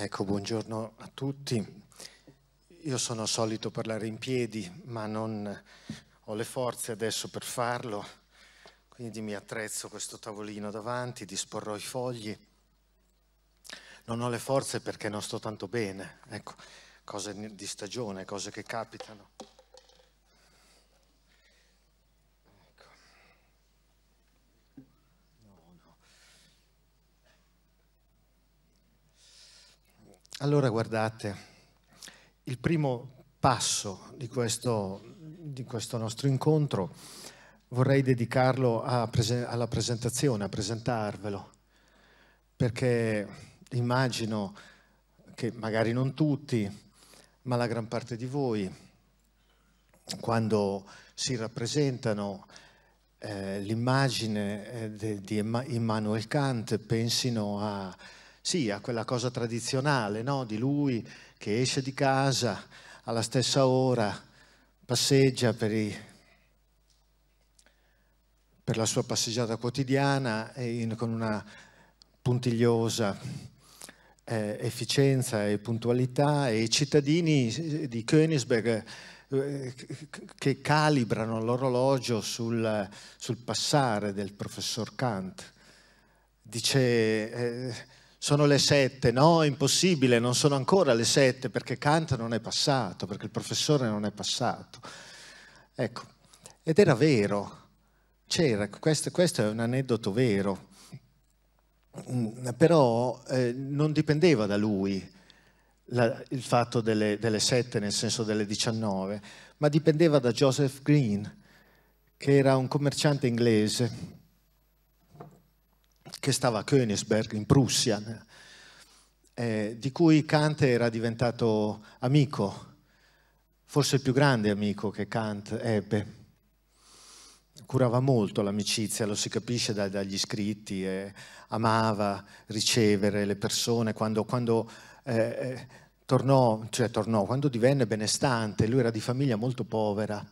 Ecco, buongiorno a tutti. Io sono solito parlare in piedi, ma non ho le forze adesso per farlo, quindi mi attrezzo questo tavolino davanti, disporrò i fogli. Non ho le forze perché non sto tanto bene, ecco, cose di stagione, cose che capitano. Allora guardate, il primo passo di questo, di questo nostro incontro vorrei dedicarlo prese alla presentazione, a presentarvelo, perché immagino che magari non tutti, ma la gran parte di voi, quando si rappresentano eh, l'immagine eh, di Immanuel Kant, pensino a sì, a quella cosa tradizionale, no? di lui che esce di casa alla stessa ora, passeggia per, i, per la sua passeggiata quotidiana in, con una puntigliosa eh, efficienza e puntualità e i cittadini eh, di Königsberg eh, che calibrano l'orologio sul, sul, passare del professor Kant. Dice... Eh, sono le sette, no, è impossibile, non sono ancora le sette perché Kant non è passato, perché il professore non è passato. Ecco, ed era vero, c'era, questo, questo è un aneddoto vero, mm, però eh, non dipendeva da lui la, il fatto delle, delle sette, nel senso delle diciannove, ma dipendeva da Joseph Green, che era un commerciante inglese che stava a Königsberg in Prussia, eh, di cui Kant era diventato amico, forse il più grande amico che Kant ebbe. Curava molto l'amicizia, lo si capisce da, dagli scritti, eh, amava ricevere le persone. Quando, quando eh, eh tornò, cioè tornò, quando divenne benestante, lui era di famiglia molto povera.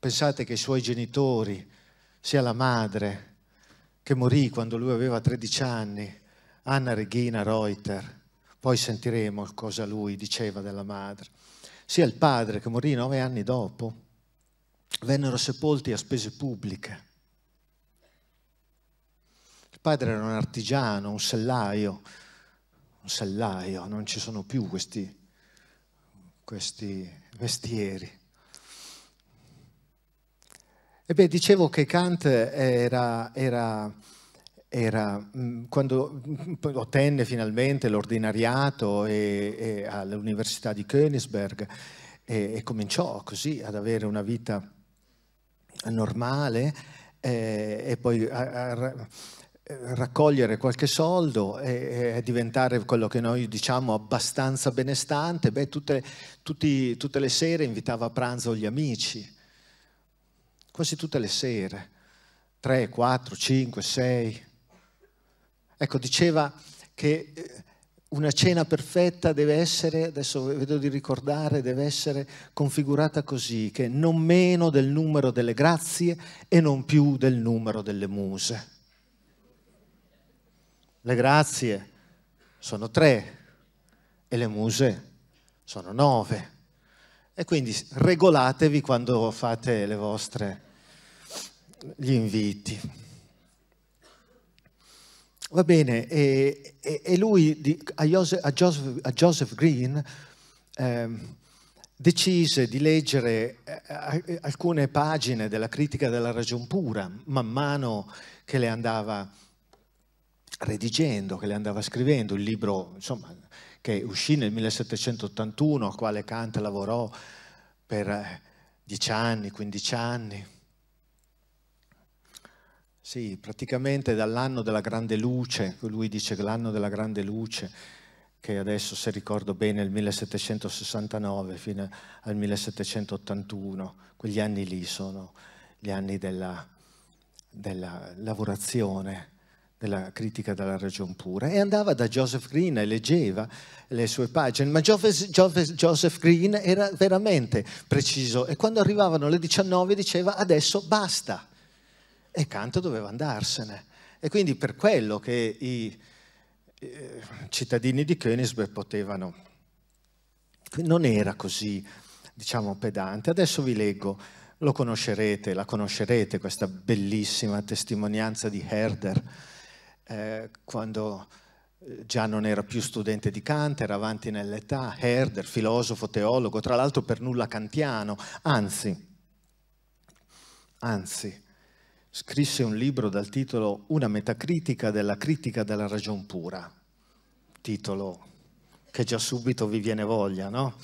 Pensate che i suoi genitori, sia la madre che morì quando lui aveva 13 anni, Anna Regina Reuter. Poi sentiremo cosa lui diceva della madre. Sia il padre che morì nove anni dopo vennero sepolti a spese pubbliche. Il padre era un artigiano, un sellaio, un sellaio, non ci sono più questi, questi mestieri. E beh, dicevo che Kant era, era, era mm, quando mm, ottenne finalmente l'ordinariato e, e all'Università di Königsberg e, e, cominciò così ad avere una vita normale eh, e poi a, a, raccogliere qualche soldo e, e, diventare quello che noi diciamo abbastanza benestante, beh, tutte, tutti, tutte le sere invitava a pranzo gli amici quasi tutte le sere, 3, 4, 5, 6. Ecco, diceva che eh, una cena perfetta deve essere, adesso vedo di ricordare, deve essere configurata così, che non meno del numero delle grazie e non più del numero delle muse. Le grazie sono tre e le muse sono nove. E quindi regolatevi quando fate le vostre, gli inviti. Va bene, e, e, e lui a Joseph, a Joseph, a Joseph Green eh, decise di leggere eh, alcune pagine della critica della ragion pura man mano che le andava redigendo, che le andava scrivendo, il libro insomma che uscì nel 1781, a quale Kant lavorò per eh, dieci anni, 15 anni. Sì, praticamente dall'anno della grande luce, lui dice che l'anno della grande luce, che adesso se ricordo bene è il 1769 fino al 1781, quegli anni lì sono gli anni della, della lavorazione della critica della ragione pura e andava da Joseph Green e leggeva le sue pagine, ma Joseph, Green era veramente preciso e quando arrivavano le 19 diceva adesso basta e Canto doveva andarsene e quindi per quello che i eh, cittadini di Königsberg potevano. Non era così, diciamo, pedante. Adesso vi leggo lo conoscerete, la conoscerete questa bellissima testimonianza di Herder eh, quando eh, già non era più studente di Kant, era avanti nell'età, Herder, filosofo, teologo, tra l'altro per nulla kantiano, anzi, anzi, scrisse un libro dal titolo Una metacritica della critica della ragion pura, titolo che già subito vi viene voglia, no?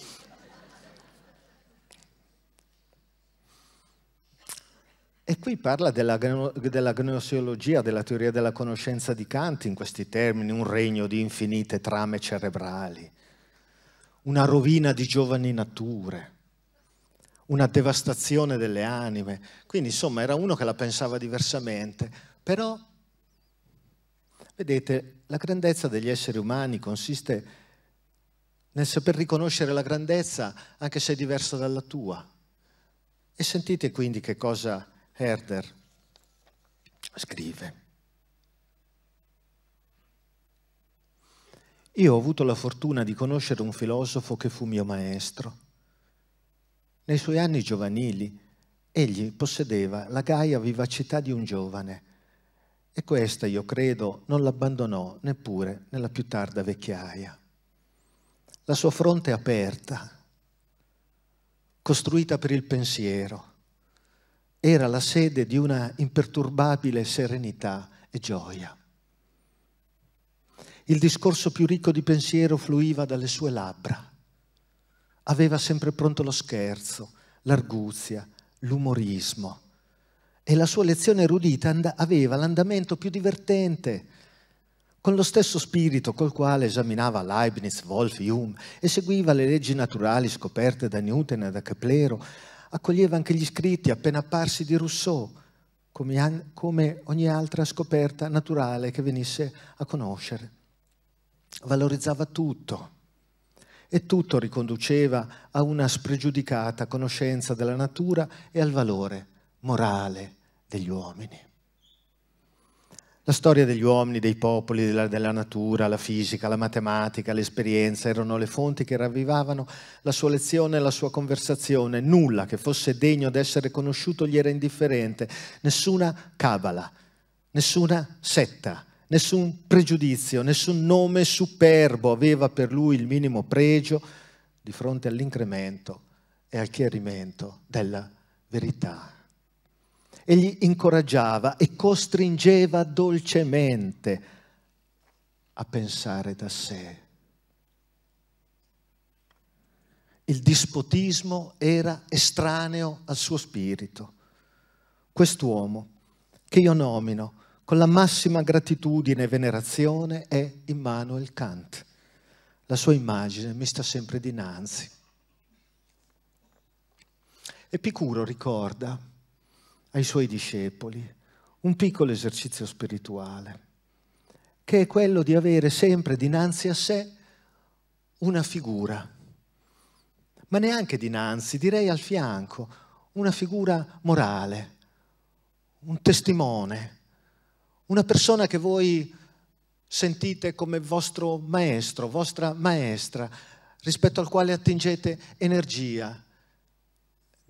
E qui parla della, della gnoseologia, della teoria della conoscenza di Kant in questi termini, un regno di infinite trame cerebrali, una rovina di giovani nature, una devastazione delle anime. Quindi insomma era uno che la pensava diversamente, però vedete la grandezza degli esseri umani consiste nel saper riconoscere la grandezza anche se diversa dalla tua. E sentite quindi che cosa Herder scrive, Io ho avuto la fortuna di conoscere un filosofo che fu mio maestro. Nei suoi anni giovanili egli possedeva la gaia vivacità di un giovane e questa, io credo, non l'abbandonò neppure nella più tarda vecchiaia. La sua fronte aperta, costruita per il pensiero, era la sede di una imperturbabile serenità e gioia. Il discorso più ricco di pensiero fluiva dalle sue labbra. Aveva sempre pronto lo scherzo, l'arguzia, l'umorismo. E la sua lezione erudita aveva l'andamento più divertente, con lo stesso spirito col quale esaminava Leibniz, Wolf, Hume e seguiva le leggi naturali scoperte da Newton e da Keplero, accoglieva anche gli scritti appena apparsi di Rousseau, come, come ogni altra scoperta naturale che venisse a conoscere. Valorizzava tutto e tutto riconduceva a una spregiudicata conoscenza della natura e al valore morale degli uomini. La storia degli uomini, dei popoli, della, della, natura, la fisica, la matematica, l'esperienza erano le fonti che ravvivavano la sua lezione e la sua conversazione. Nulla che fosse degno d'essere conosciuto gli era indifferente, nessuna cabala, nessuna setta, nessun pregiudizio, nessun nome superbo aveva per lui il minimo pregio di fronte all'incremento e al chiarimento della verità e gli incoraggiava e costringeva dolcemente a pensare da sé. Il dispotismo era estraneo al suo spirito. Quest'uomo, che io nomino con la massima gratitudine e venerazione, è Immanuel Kant. La sua immagine mi sta sempre dinanzi. Epicuro ricorda ai suoi discepoli un piccolo esercizio spirituale, che è quello di avere sempre dinanzi a sé una figura, ma neanche dinanzi, direi al fianco, una figura morale, un testimone, una persona che voi sentite come vostro maestro, vostra maestra, rispetto al quale attingete energia,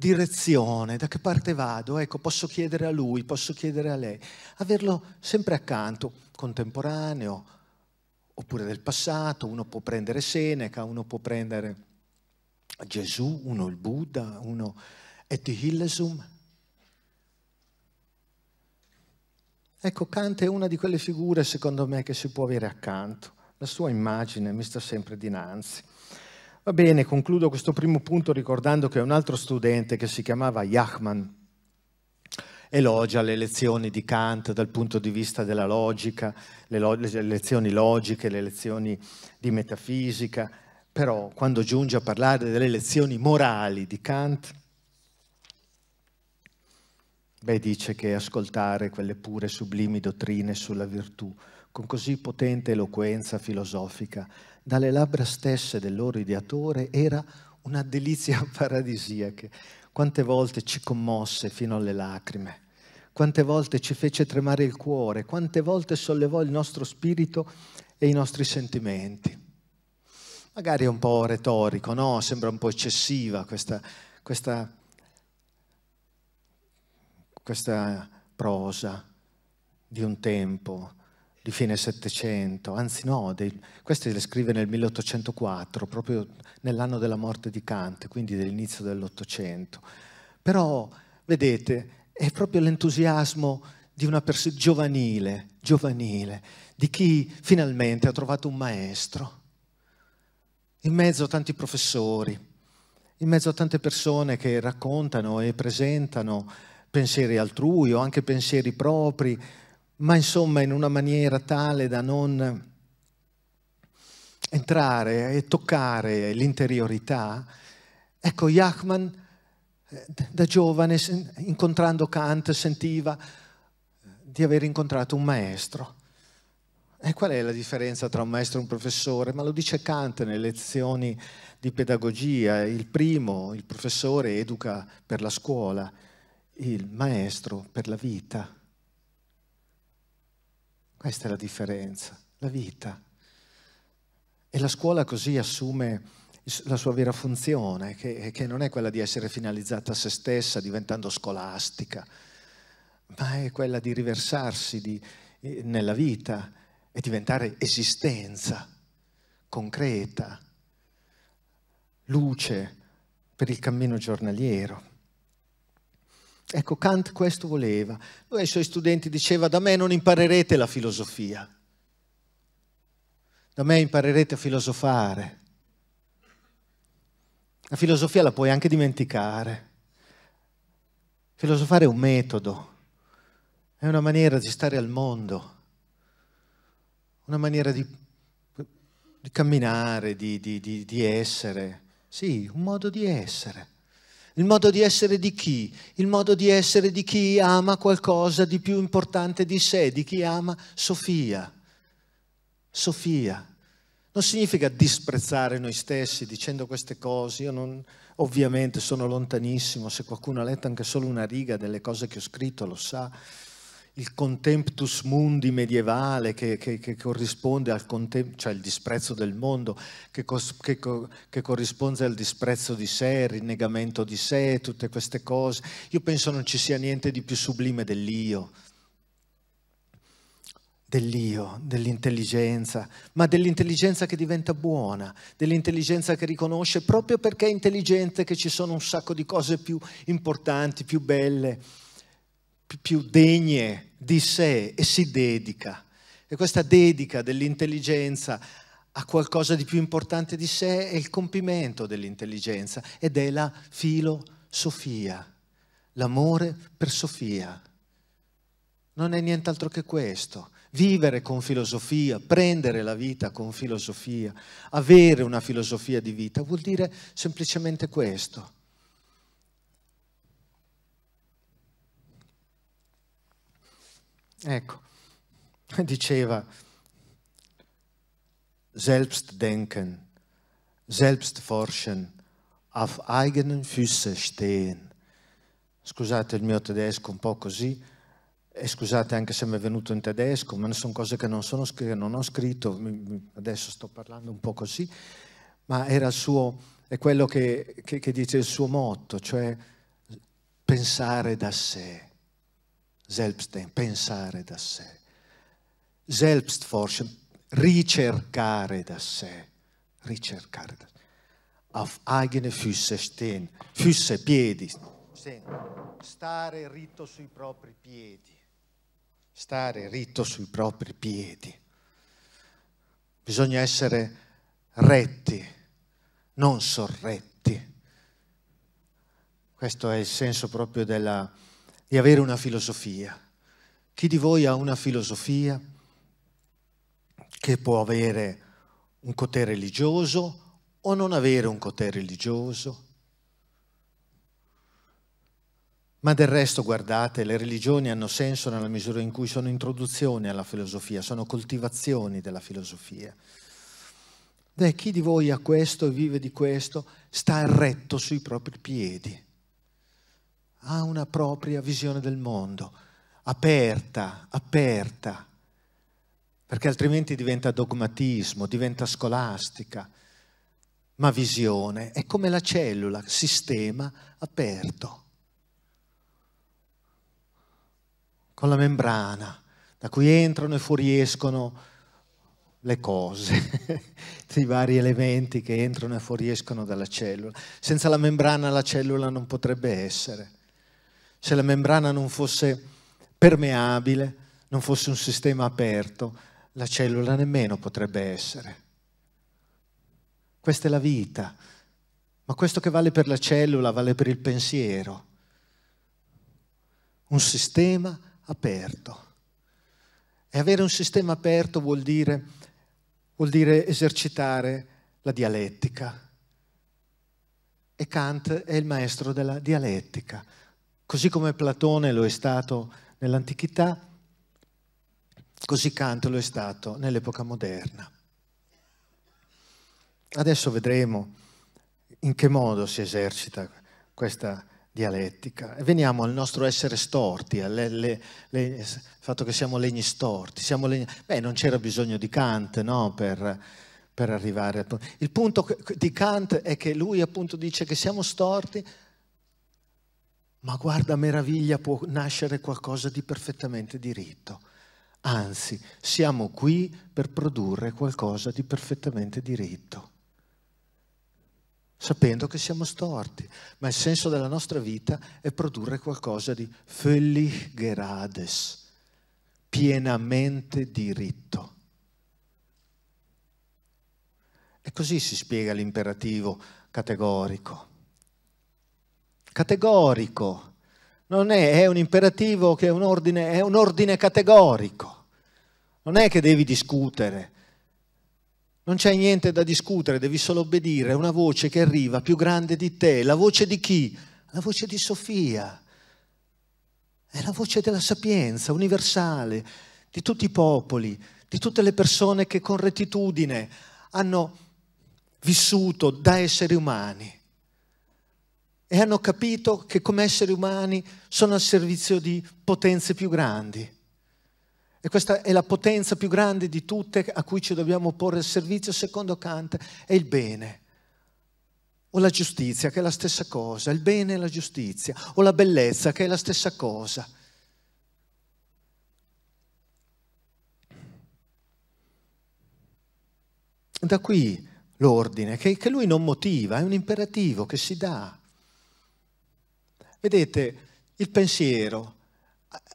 direzione, da che parte vado, ecco, posso chiedere a lui, posso chiedere a lei, averlo sempre accanto, contemporaneo, oppure del passato, uno può prendere Seneca, uno può prendere Gesù, uno il Buddha, uno Etihillesum. Ecco, Kant è una di quelle figure, secondo me, che si può avere accanto. La sua immagine mi sta sempre dinanzi. Va bene, concludo questo primo punto ricordando che un altro studente che si chiamava Yachman elogia le lezioni di Kant dal punto di vista della logica, le, lo le lezioni logiche, le lezioni di metafisica, però quando giunge a parlare delle lezioni morali di Kant, beh, dice che ascoltare quelle pure sublimi dottrine sulla virtù, con così potente eloquenza filosofica, dalle labbra stesse del loro ideatore era una delizia paradisiaca. Quante volte ci commosse fino alle lacrime, quante volte ci fece tremare il cuore, quante volte sollevò il nostro spirito e i nostri sentimenti. Magari è un po' retorico, no? Sembra un po' eccessiva questa, questa, questa prosa di un tempo, di fine Settecento, anzi no, dei, queste le scrive nel 1804, proprio nell'anno della morte di Kant, quindi dell'inizio dell'Ottocento. Però, vedete, è proprio l'entusiasmo di una persona giovanile, giovanile, di chi finalmente ha trovato un maestro, in mezzo a tanti professori, in mezzo a tante persone che raccontano e presentano pensieri altrui o anche pensieri propri, ma insomma in una maniera tale da non entrare e toccare l'interiorità, ecco Jachman eh, da giovane incontrando Kant sentiva di aver incontrato un maestro. E qual è la differenza tra un maestro e un professore? Ma lo dice Kant nelle lezioni di pedagogia. Il primo, il professore, educa per la scuola, il maestro per la vita. Questa è la differenza, la vita. E la scuola così assume la sua vera funzione, che, che, non è quella di essere finalizzata a se stessa diventando scolastica, ma è quella di riversarsi di, eh, nella vita e diventare esistenza concreta, luce per il cammino giornaliero. Ecco, Kant questo voleva. Lui ai suoi studenti diceva, da me non imparerete la filosofia, da me imparerete a filosofare. La filosofia la puoi anche dimenticare. Filosofare è un metodo, è una maniera di stare al mondo, una maniera di, di camminare, di, di, di essere. Sì, un modo di essere. Il modo di essere di chi? Il modo di essere di chi ama qualcosa di più importante di sé, di chi ama Sofia. Sofia. Non significa disprezzare noi stessi dicendo queste cose. Io non, ovviamente sono lontanissimo, se qualcuno ha letto anche solo una riga delle cose che ho scritto lo sa il contemptus mundi medievale che, che, che corrisponde al contem- cioè il disprezzo del mondo, che, cos- co- che, corrisponde al disprezzo di sé, il rinnegamento di sé, tutte queste cose. Io penso non ci sia niente di più sublime dell'io, dell'io, dell'intelligenza, ma dell'intelligenza che diventa buona, dell'intelligenza che riconosce proprio perché è intelligente che ci sono un sacco di cose più importanti, più belle più degne di sé e si dedica. E questa dedica dell'intelligenza a qualcosa di più importante di sé è il compimento dell'intelligenza ed è la filosofia, l'amore per Sofia. Non è nient'altro che questo. Vivere con filosofia, prendere la vita con filosofia, avere una filosofia di vita vuol dire semplicemente questo. Ecco, diceva Selbstdenken, Selbstforschen, auf eigenen Füßen stehen. Scusate il mio tedesco un po' così, e scusate anche se mi è venuto in tedesco, ma sono cose che non, sono, che non ho scritto, adesso sto parlando un po' così, ma era il suo, è quello che, che, che dice il suo motto, cioè pensare da sé selbstdenken, pensare da sé, selbstforschen, ricercare da sé, ricercare da sé, auf eigene Füße stehen, Füße, piedi, stare ritto sui propri piedi, stare ritto sui propri piedi. Bisogna essere retti, non sorretti. Questo è il senso proprio della e avere una filosofia. Chi di voi ha una filosofia che può avere un cotè religioso o non avere un cotè religioso? Ma del resto, guardate, le religioni hanno senso nella misura in cui sono introduzioni alla filosofia, sono coltivazioni della filosofia. Beh, chi di voi ha questo e vive di questo sta retto sui propri piedi ha una propria visione del mondo, aperta, aperta, perché altrimenti diventa dogmatismo, diventa scolastica, ma visione è come la cellula, sistema aperto, con la membrana da cui entrano e fuoriescono le cose, i vari elementi che entrano e fuoriescono dalla cellula. Senza la membrana la cellula non potrebbe essere se la membrana non fosse permeabile, non fosse un sistema aperto, la cellula nemmeno potrebbe essere. Questa è la vita, ma questo che vale per la cellula vale per il pensiero. Un sistema aperto. E avere un sistema aperto vuol dire, vuol dire esercitare la dialettica. E Kant è il maestro della dialettica così come Platone lo è stato nell'antichità, così Kant lo è stato nell'epoca moderna. Adesso vedremo in che modo si esercita questa dialettica. E veniamo al nostro essere storti, al fatto che siamo legni storti. Siamo legni, beh, non c'era bisogno di Kant no, per, per arrivare al punto. Il punto di Kant è che lui appunto dice che siamo storti ma guarda meraviglia può nascere qualcosa di perfettamente diritto. Anzi, siamo qui per produrre qualcosa di perfettamente diritto, sapendo che siamo storti, ma il senso della nostra vita è produrre qualcosa di völlig gerades, pienamente diritto. E così si spiega l'imperativo categorico categorico, non è, è un imperativo che è un ordine, è un ordine categorico, non è che devi discutere, non c'è niente da discutere, devi solo obbedire a una voce che arriva più grande di te, la voce di chi? La voce di Sofia, è la voce della sapienza universale, di tutti i popoli, di tutte le persone che con rettitudine hanno vissuto da esseri umani e hanno capito che come esseri umani sono al servizio di potenze più grandi. E questa è la potenza più grande di tutte a cui ci dobbiamo porre al servizio, secondo Kant, è il bene. O la giustizia, che è la stessa cosa, il bene e la giustizia. O la bellezza, che è la stessa cosa. Da qui l'ordine, che lui non motiva, è un imperativo che si dà. Vedete, il pensiero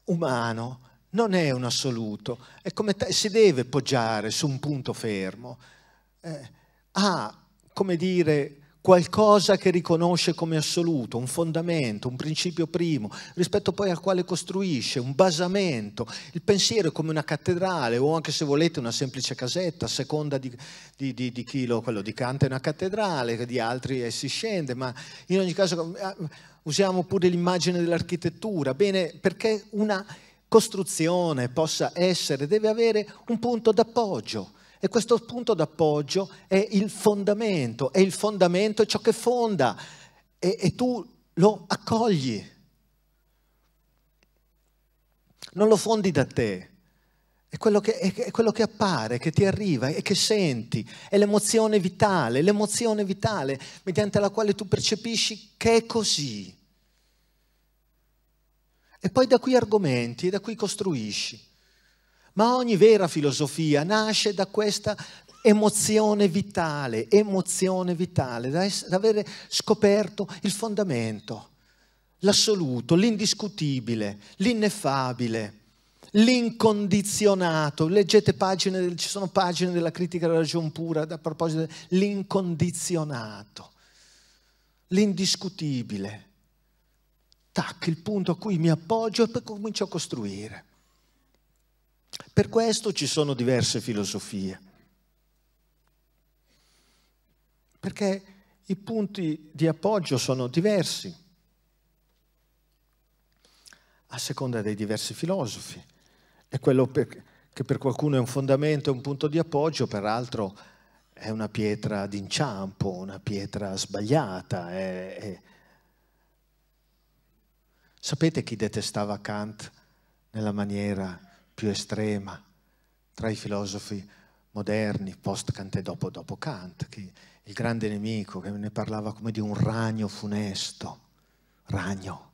umano non è un assoluto, è come t- si deve poggiare su un punto fermo. Eh, ha, come dire, qualcosa che riconosce come assoluto, un fondamento, un principio primo, rispetto poi al quale costruisce, un basamento. Il pensiero è come una cattedrale o anche se volete una semplice casetta, a seconda di, di, di, di chi lo, quello di Kant è una cattedrale, di altri eh, si scende, ma in ogni caso eh, usiamo pure l'immagine dell'architettura, bene, perché una costruzione possa essere, deve avere un punto d'appoggio. E questo punto d'appoggio è il fondamento, è il fondamento, è ciò che fonda e, e tu lo accogli. Non lo fondi da te, è quello, che, è quello, che, appare, che ti arriva e che senti, è l'emozione vitale, l'emozione vitale mediante la quale tu percepisci che è così e poi da qui argomenti e da qui costruisci. Ma ogni vera filosofia nasce da questa emozione vitale, emozione vitale, da, essere, da avere scoperto il fondamento, l'assoluto, l'indiscutibile, l'ineffabile, l'incondizionato. Leggete pagine, ci sono pagine della critica della ragion pura a proposito dell'incondizionato, l'indiscutibile, tac, il punto a cui mi appoggio e poi comincio a costruire. Per questo ci sono diverse filosofie. Perché i punti di appoggio sono diversi a seconda dei diversi filosofi. E quello che per qualcuno è un fondamento, è un punto di appoggio, per l'altro è una pietra d'inciampo, una pietra sbagliata, è, è Sapete chi detestava Kant nella maniera più estrema tra i filosofi moderni, post-Kant e dopo, dopo Kant, il grande nemico che ne parlava come di un ragno funesto, ragno,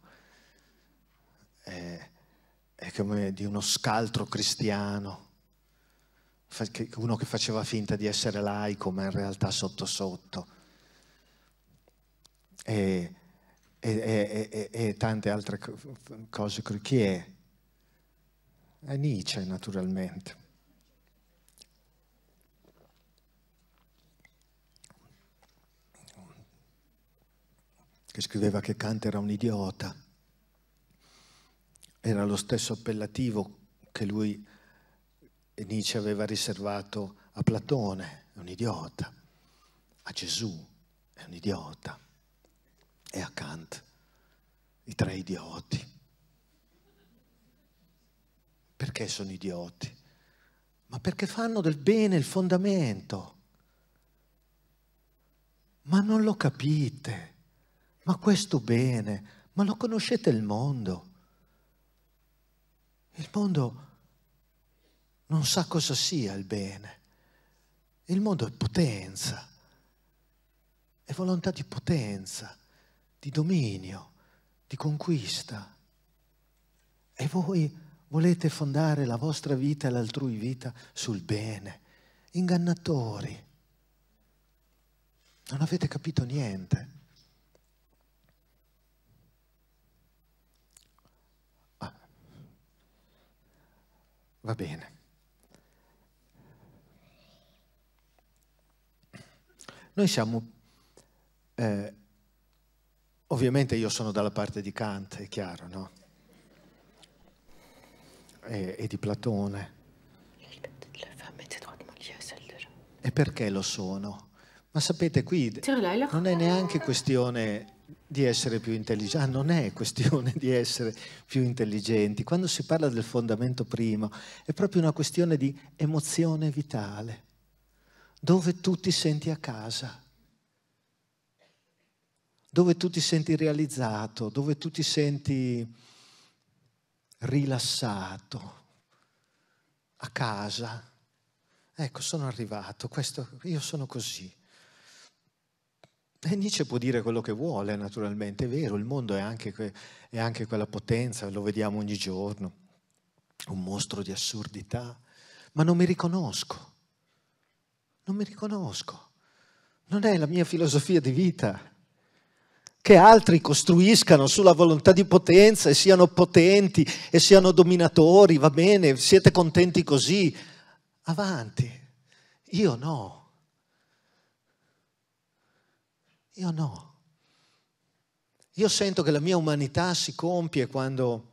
è, è come di uno scaltro cristiano, uno che faceva finta di essere laico ma in realtà sotto sotto. E e, e, e, tante altre cose. Chi è? È Nietzsche, naturalmente. Che scriveva che Kant era un idiota. Era lo stesso appellativo che lui, Nietzsche, aveva riservato a Platone, è un idiota. A Gesù, è un idiota e a Kant, i tre idioti. Perché sono idioti? Ma perché fanno del bene il fondamento. Ma non lo capite. Ma questo bene, ma lo conoscete il mondo. Il mondo non sa cosa sia il bene. Il mondo è potenza, è volontà di potenza di dominio, di conquista. E voi volete fondare la vostra vita e l'altrui vita sul bene. Ingannatori. Non avete capito niente. Ah. Va bene. Noi siamo eh, Ovviamente io sono dalla parte di Kant, è chiaro, no? E, e di Platone. E perché lo sono? Ma sapete, qui non è neanche questione di essere più intelligenti, ah, non è questione di essere più intelligenti. Quando si parla del fondamento primo, è proprio una questione di emozione vitale, dove tu ti senti a casa dove tu ti senti realizzato, dove tu ti senti rilassato, a casa. Ecco, sono arrivato, questo, io sono così. E Nietzsche può dire quello che vuole, naturalmente, è vero, il mondo è anche, è anche quella potenza, lo vediamo ogni giorno, un mostro di assurdità, ma non mi riconosco, non mi riconosco, non è la mia filosofia di vita che altri costruiscano sulla volontà di potenza e siano potenti e siano dominatori, va bene, siete contenti così, avanti. Io no. Io no. Io sento che la mia umanità si compie quando,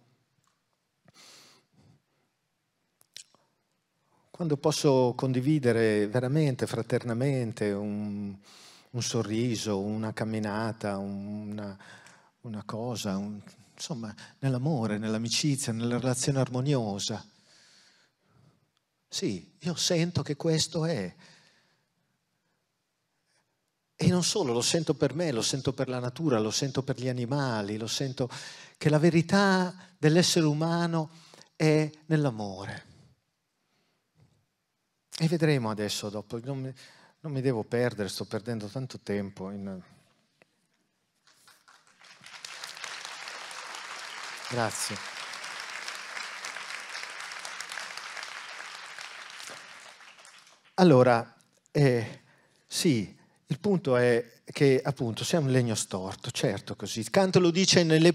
quando posso condividere veramente fraternamente un, un sorriso, una camminata, una, una cosa, un, insomma, nell'amore, nell'amicizia, nella relazione armoniosa. Sì, io sento che questo è. E non solo, lo sento per me, lo sento per la natura, lo sento per gli animali, lo sento che la verità dell'essere umano è nell'amore. E vedremo adesso dopo non mi devo perdere, sto perdendo tanto tempo. In... Grazie. Allora, eh, sì, il punto è che appunto siamo un legno storto, certo così. Kant lo dice, nel,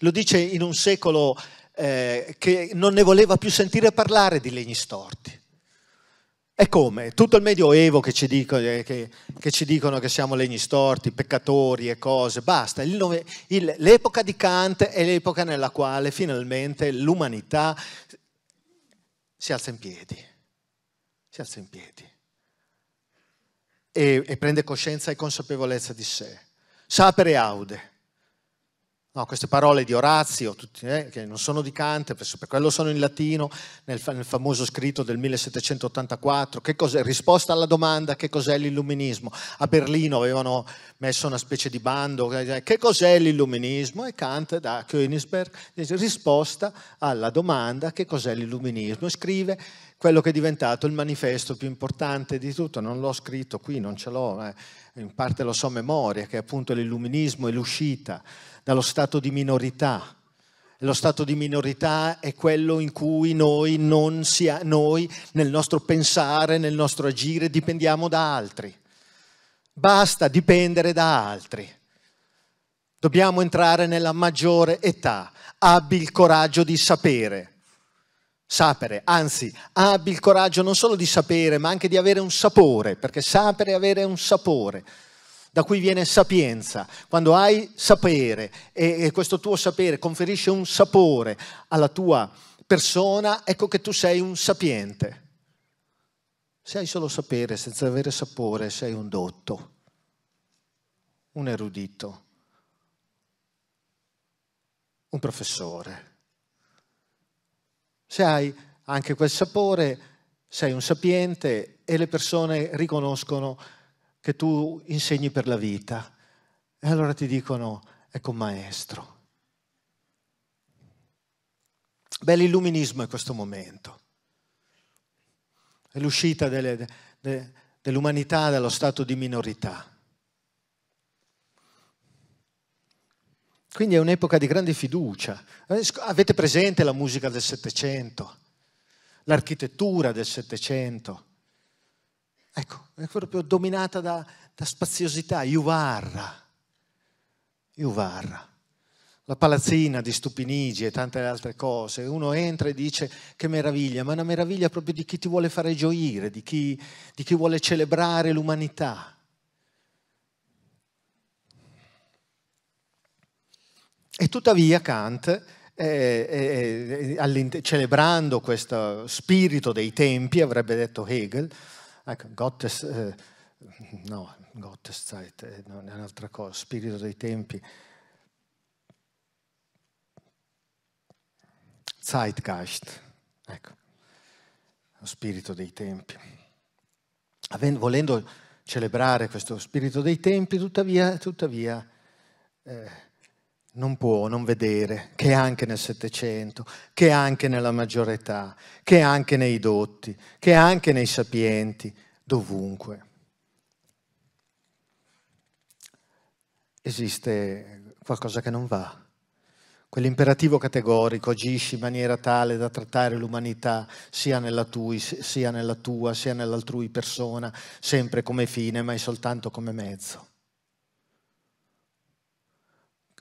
lo dice in un secolo eh, che non ne voleva più sentire parlare di legni storti. E come? Tutto il Medioevo che ci, dicono, eh, che, che ci dicono che, siamo legni storti, peccatori e cose, basta. Il, il, l'epoca di Kant è l'epoca nella quale finalmente l'umanità si alza in piedi, si alza in piedi e, e prende coscienza e consapevolezza di sé. Sapere aude, No, queste parole di Orazio, eh, che non sono di Kant, per quello sono in latino, nel, nel famoso scritto del 1784, risposta alla domanda che cos'è l'illuminismo. A Berlino avevano messo una specie di bando, eh, eh, che cos'è l'illuminismo? E Kant da Königsberg dice risposta alla domanda che cos'è l'illuminismo. E scrive quello che è diventato il manifesto più importante di tutto, non l'ho scritto qui, non ce l'ho. Eh in parte lo so a memoria, che è appunto l'illuminismo e l'uscita dallo stato di minorità. E lo stato di minorità è quello in cui noi, non si, noi, nel nostro pensare, nel nostro agire, dipendiamo da altri. Basta dipendere da altri. Dobbiamo entrare nella maggiore età. Abbi il coraggio di sapere sapere, anzi abbi il coraggio non solo di sapere, ma anche di avere un sapore, perché sapere è avere un sapore, da cui viene sapienza. Quando hai sapere e, questo tuo sapere conferisce un sapore alla tua persona, ecco che tu sei un sapiente. Se hai solo sapere senza avere sapore, sei un dotto, un erudito, un professore. Se hai anche quel sapore, sei un sapiente e le persone riconoscono che tu insegni per la vita. E allora ti dicono, ecco un maestro. Beh, l'illuminismo è questo momento. È l'uscita delle, de, dell'umanità dallo stato di minorità. Quindi è un'epoca di grande fiducia. Eh, avete presente la musica del Settecento, l'architettura del Settecento. Ecco, è proprio dominata da, da spaziosità, Juvarra. Juvarra la palazzina di Stupinigi e tante altre cose. Uno entra e dice che meraviglia, ma è una meraviglia proprio di chi ti vuole fare gioire, di chi, di chi vuole celebrare l'umanità. E tuttavia Kant, eh, eh, eh celebrando questo spirito dei tempi, avrebbe detto Hegel, ecco, Gottes, eh, no, Gotteszeit eh, è un'altra cosa, spirito dei tempi, Zeitgeist, ecco, lo spirito dei tempi. Avendo, volendo celebrare questo spirito dei tempi, tuttavia, tuttavia eh, non può non vedere che anche nel Settecento, che anche nella maggiore età, che anche nei dotti, che anche nei sapienti, dovunque. Esiste qualcosa che non va. Quell'imperativo categorico agisce in maniera tale da trattare l'umanità sia nella, tui, sia nella tua, sia nell'altrui persona, sempre come fine, ma soltanto come mezzo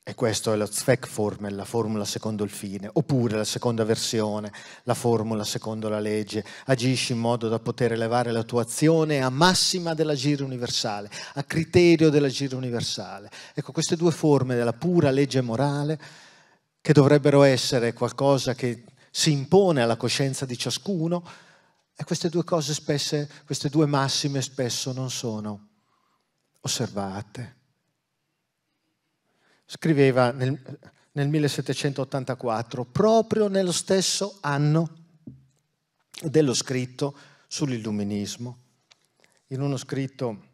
e questo è lo Zweckformel, la formula secondo il fine, oppure la seconda versione, la formula secondo la legge, agisci in modo da poter elevare la tua azione a massima dell'agire universale, a criterio dell'agire universale. Ecco, queste due forme della pura legge morale, che dovrebbero essere qualcosa che si impone alla coscienza di ciascuno, e queste due cose spesso, queste due massime spesso non sono osservate scriveva nel, nel 1784, proprio nello stesso anno dello scritto sull'illuminismo, in uno scritto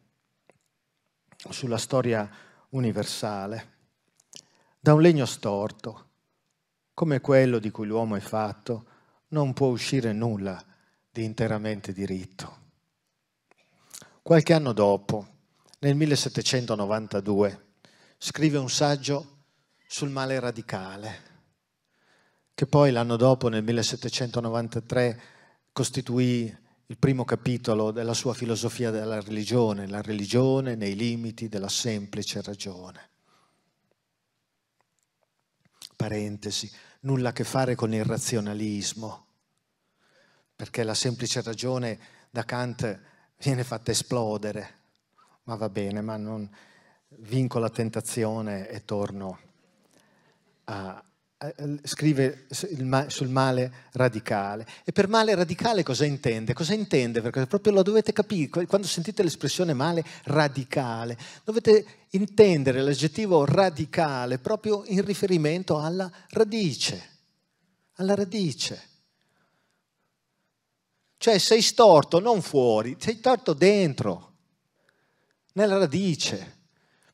sulla storia universale, da un legno storto, come quello di cui l'uomo è fatto, non può uscire nulla di interamente diritto. Qualche anno dopo, nel 1792, scrive un saggio sul male radicale, che poi l'anno dopo, nel 1793, costituì il primo capitolo della sua filosofia della religione, la religione nei limiti della semplice ragione. Parentesi, nulla a che fare con il razionalismo, perché la semplice ragione da Kant viene fatta esplodere, ma va bene, ma non, vinco la tentazione e torno a, scrive sul male radicale. E per male radicale cosa intende? Cosa intende? Perché proprio lo dovete capire, quando sentite l'espressione male radicale, dovete intendere l'aggettivo radicale proprio in riferimento alla radice, alla radice. Cioè sei storto non fuori, sei torto dentro, nella radice.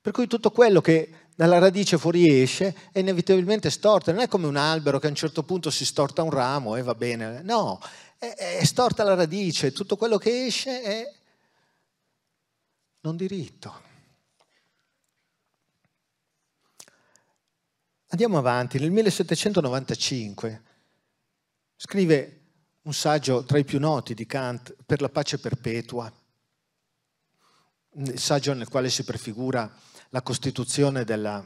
Per cui tutto quello che dalla radice fuoriesce è inevitabilmente storto, non è come un albero che a un certo punto si storta un ramo e va bene, no, è, è storta la radice, tutto quello che esce è non diritto. Andiamo avanti, nel 1795 scrive un saggio tra i più noti di Kant per la pace perpetua, un saggio nel quale si prefigura la Costituzione della,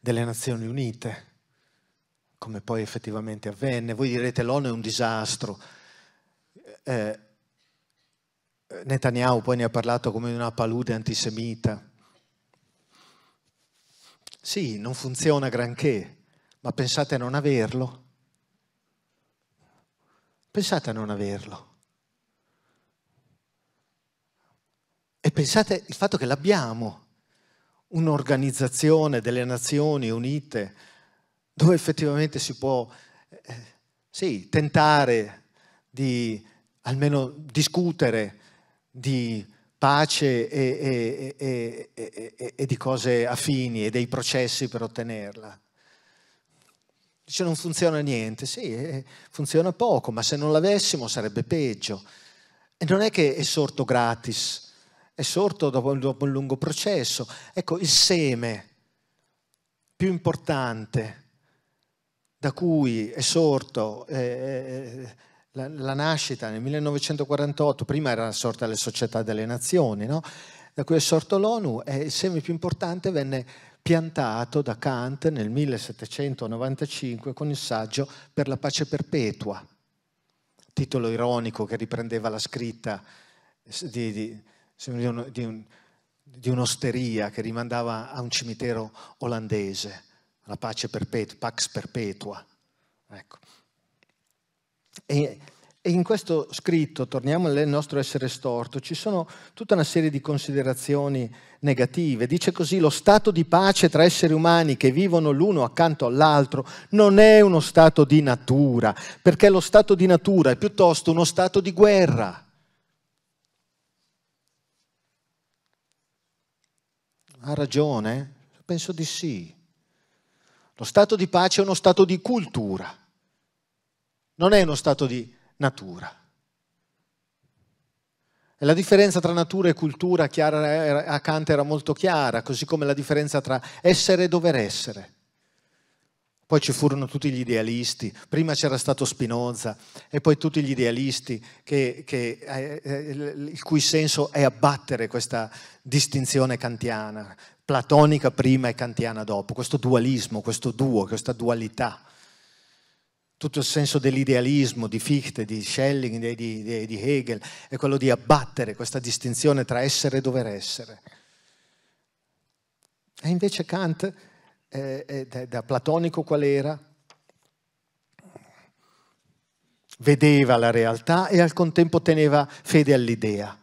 delle Nazioni Unite, come poi effettivamente avvenne. Voi direte l'ONU è un disastro. Eh, eh, Netanyahu poi ne ha parlato come una palude antisemita. Sì, non funziona granché, ma pensate a non averlo. Pensate a non averlo. E pensate il fatto che l'abbiamo, un'organizzazione delle Nazioni Unite, dove effettivamente si può eh, sì, tentare di almeno discutere di pace e, e, e, e, di cose affini e dei processi per ottenerla. Dice non funziona niente, sì, eh, eh, funziona poco, ma se non l'avessimo sarebbe peggio. E non è che è sorto gratis, è sorto dopo, dopo un lungo processo. Ecco, il seme più importante da cui è sorto eh, eh la, la, nascita nel 1948, prima era sorta le società delle nazioni, no? da cui è sorto l'ONU, e il seme più importante venne piantato da Kant nel 1795 con il saggio Per la pace perpetua, titolo ironico che riprendeva la scritta di, di di, un, di, un, di un'osteria che rimandava a un cimitero olandese, la pace perpetua, pax perpetua. Ecco. E, e in questo scritto, torniamo al nostro essere storto, ci sono tutta una serie di considerazioni negative. Dice così, lo stato di pace tra esseri umani che vivono l'uno accanto all'altro non è uno stato di natura, perché lo stato di natura è piuttosto uno stato di guerra. Ha ragione? Penso di sì. Lo stato di pace è uno stato di cultura, non è uno stato di natura. E la differenza tra natura e cultura chiara, a Kant era molto chiara, così come la differenza tra essere e dover essere poi ci furono tutti gli idealisti, prima c'era stato Spinoza e poi tutti gli idealisti che, che, eh, eh, il cui senso è abbattere questa distinzione kantiana, platonica prima e kantiana dopo, questo dualismo, questo duo, questa dualità. Tutto il senso dell'idealismo di Fichte, di Schelling, di, di, di Hegel è quello di abbattere questa distinzione tra essere e dover essere. E invece Kant eh, eh, da, da platonico qual era? Vedeva la realtà e al contempo teneva fede all'idea.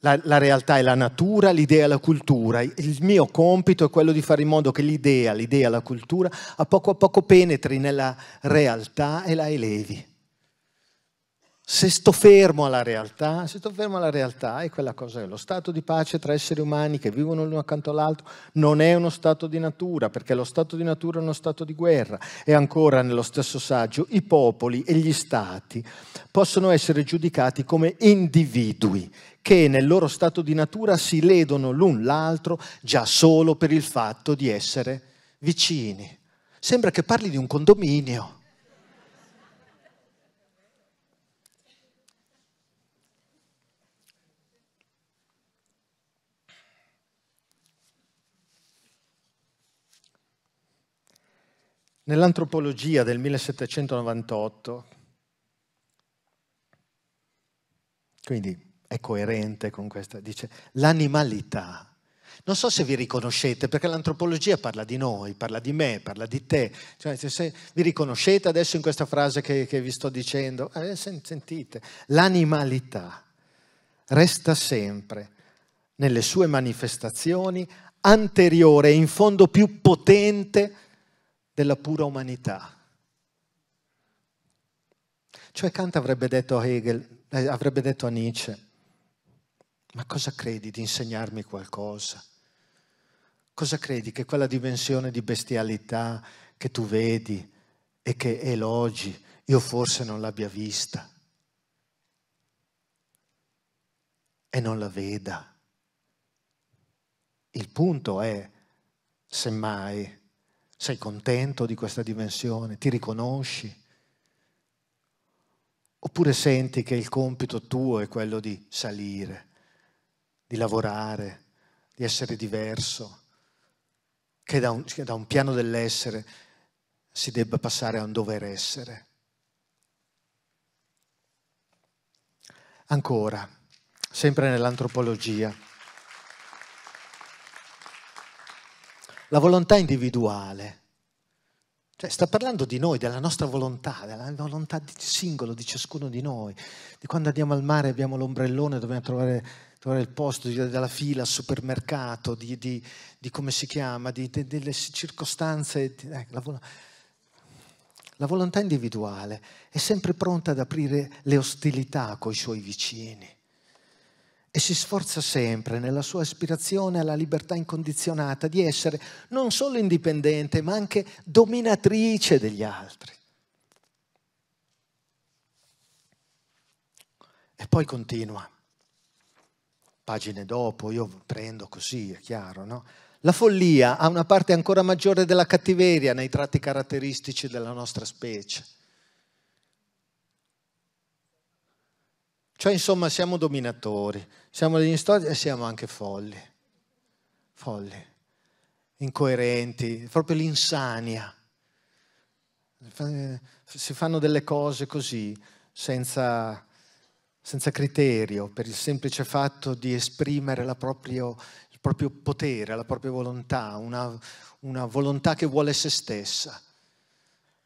La, la, realtà è la natura, l'idea è la cultura. Il mio compito è quello di fare in modo che l'idea, l'idea, la cultura a poco a poco penetri nella realtà e la elevi se sto fermo alla realtà, se sto fermo alla realtà è quella cosa che lo stato di pace tra esseri umani che vivono l'uno accanto all'altro non è uno stato di natura, perché lo stato di natura è uno stato di guerra. E ancora nello stesso saggio i popoli e gli stati possono essere giudicati come individui che nel loro stato di natura si ledono l'un l'altro già solo per il fatto di essere vicini. Sembra che parli di un condominio Nell'antropologia del 1798, quindi è coerente con questa, dice l'animalità. Non so se vi riconoscete, perché l'antropologia parla di noi, parla di me, parla di te. Cioè, se vi riconoscete adesso in questa frase che, che vi sto dicendo, eh, sentite, l'animalità resta sempre nelle sue manifestazioni anteriore e in fondo più potente della pura umanità. Cioè Kant avrebbe detto a Hegel, eh, avrebbe detto a Nietzsche, ma cosa credi di insegnarmi qualcosa? Cosa credi che quella dimensione di bestialità che tu vedi e che elogi io forse non l'abbia vista e non la veda? Il punto è, semmai, sei contento di questa dimensione? Ti riconosci? Oppure senti che il compito tuo è quello di salire, di lavorare, di essere diverso, che da un, che da un piano dell'essere si debba passare a un dover essere. Ancora, sempre nell'antropologia. la volontà individuale. Cioè, sta parlando di noi, della nostra volontà, della volontà di singolo di ciascuno di noi. Di quando andiamo al mare abbiamo l'ombrellone, dobbiamo trovare, trovare il posto di, della fila al supermercato, di, di, di come si chiama, di, delle circostanze. Eh, la, vol- la volontà individuale è sempre pronta ad aprire le ostilità coi suoi vicini e si sforza sempre nella sua aspirazione alla libertà incondizionata di essere non solo indipendente ma anche dominatrice degli altri. E poi continua, pagine dopo, io prendo così, è chiaro, no? La follia ha una parte ancora maggiore della cattiveria nei tratti caratteristici della nostra specie Cioè, insomma, siamo dominatori, siamo degli storici e siamo anche folli, folli, incoerenti, proprio l'insania. Si fanno delle cose così, senza, senza criterio, per il semplice fatto di esprimere proprio, il proprio potere, la propria volontà, una, una volontà che vuole se stessa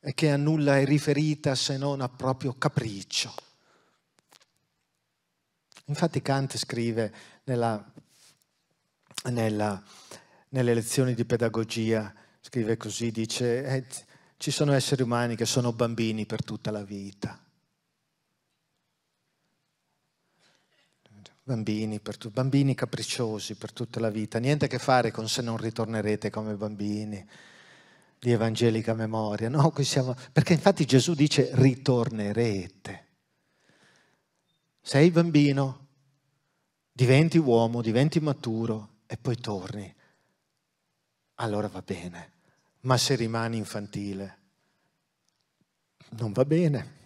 e che a nulla è riferita se non a proprio capriccio. Infatti Kant scrive nella, nella, nelle lezioni di pedagogia, scrive così, dice, eh, ci sono esseri umani che sono bambini per tutta la vita. Bambini, tu, bambini capricciosi per tutta la vita, niente a che fare con se non ritornerete come bambini di evangelica memoria, no? Qui Siamo, perché infatti Gesù dice ritornerete sei bambino, diventi uomo, diventi maturo e poi torni, allora va bene. Ma se rimani infantile, non va bene.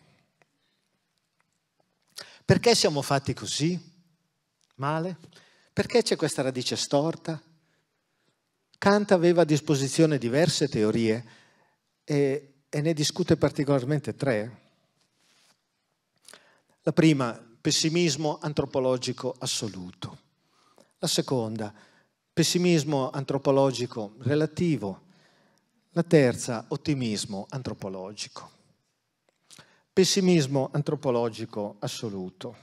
Perché siamo fatti così? Male? Perché c'è questa radice storta? Kant aveva a disposizione diverse teorie e, e ne discute particolarmente tre. La prima, pessimismo antropologico assoluto. La seconda, pessimismo antropologico relativo. La terza, ottimismo antropologico. Pessimismo antropologico assoluto.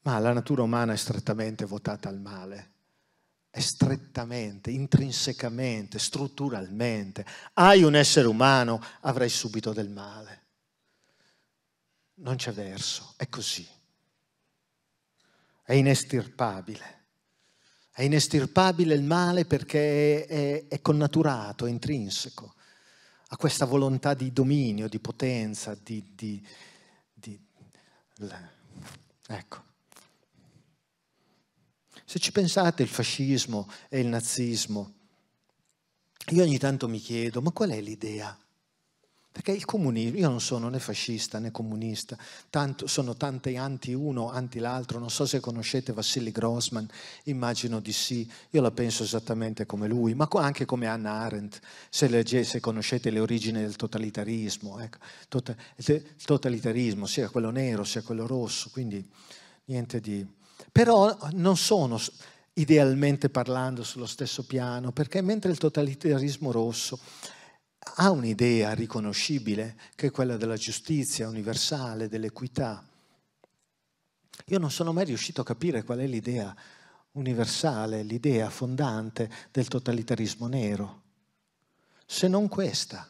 Ma la natura umana è strettamente votata al male, è strettamente, intrinsecamente, strutturalmente. Hai un essere umano, avrai subito del male non c'è verso, è così. È inestirpabile. È inestirpabile il male perché è, è connaturato, è intrinseco a questa volontà di dominio, di potenza, di... di, di ecco. Se ci pensate il fascismo e il nazismo, io ogni tanto mi chiedo, ma qual è l'idea perché il comunismo, io non sono né fascista né comunista, tanto, sono tante anti uno, anti l'altro, non so se conoscete Vassili Grossman, immagino di sì, io la penso esattamente come lui, ma anche come Anna Arendt, se, legge, se conoscete le origini del totalitarismo, ecco, total, totalitarismo sia quello nero sia quello rosso, quindi niente di... Però non sono idealmente parlando sullo stesso piano, perché mentre il totalitarismo rosso ha un'idea riconoscibile che è quella della giustizia universale, dell'equità. Io non sono mai riuscito a capire qual è l'idea universale, l'idea fondante del totalitarismo nero, se non questa.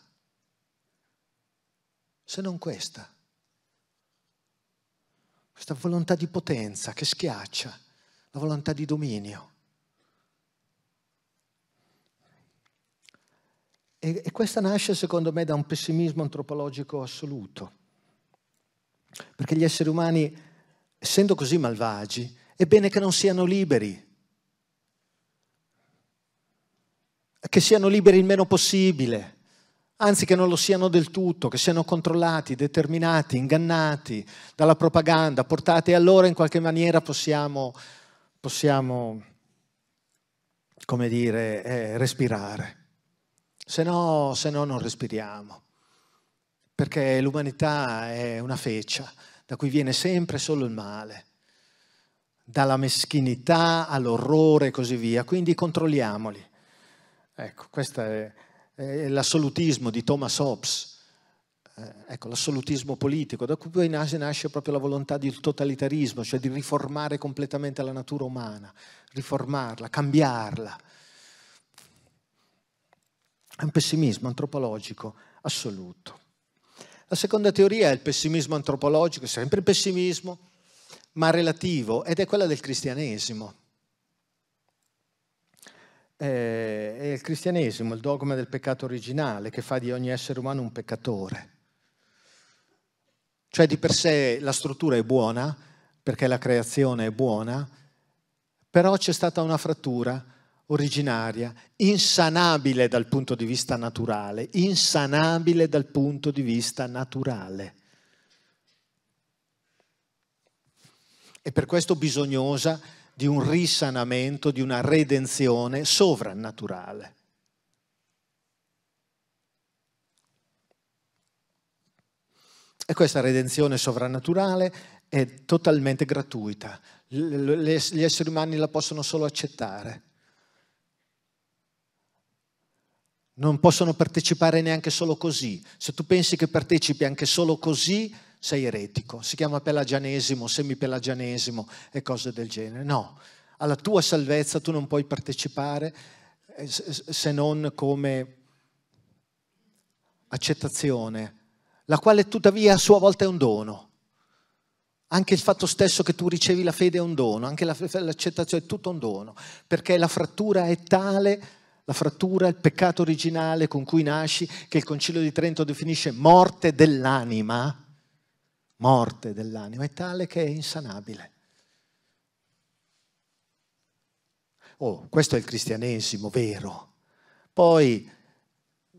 Se non questa. Questa volontà di potenza che schiaccia, la volontà di dominio. E, e questa nasce secondo me da un pessimismo antropologico assoluto, perché gli esseri umani, essendo così malvagi, è bene che non siano liberi, che siano liberi il meno possibile, anzi che non lo siano del tutto, che siano controllati, determinati, ingannati dalla propaganda, portati e allora in qualche maniera possiamo, possiamo come dire, eh, respirare se no, se no non respiriamo, perché l'umanità è una feccia da cui viene sempre solo il male, dalla meschinità all'orrore e così via, quindi controlliamoli. Ecco, questo è, è l'assolutismo di Thomas Hobbes, eh, ecco, l'assolutismo politico, da cui poi nasce, nasce, proprio la volontà di totalitarismo, cioè di riformare completamente la natura umana, riformarla, cambiarla. È un pessimismo antropologico assoluto. La seconda teoria è il pessimismo antropologico, sempre il pessimismo, ma relativo, ed è quella del cristianesimo. Eh, è il cristianesimo, il dogma del peccato originale, che fa di ogni essere umano un peccatore. Cioè di per sé la struttura è buona, perché la creazione è buona, però c'è stata una frattura originaria, insanabile dal punto di vista naturale, insanabile dal punto di vista naturale. E per questo bisognosa di un risanamento, di una redenzione sovrannaturale. E questa redenzione sovrannaturale è totalmente gratuita, gli esseri umani la possono solo accettare. non possono partecipare neanche solo così. Se tu pensi che partecipi anche solo così, sei eretico. Si chiama pelagianesimo, semipelagianesimo e cose del genere. No, alla tua salvezza tu non puoi partecipare eh, se non come accettazione, la quale tuttavia a sua volta è un dono. Anche il fatto stesso che tu ricevi la fede è un dono, anche l'accettazione è tutto un dono, perché la frattura è tale la frattura, il peccato originale con cui nasci, che il Concilio di Trento definisce morte dell'anima, morte dell'anima, è tale che è insanabile. Oh, questo è il cristianesimo vero. Poi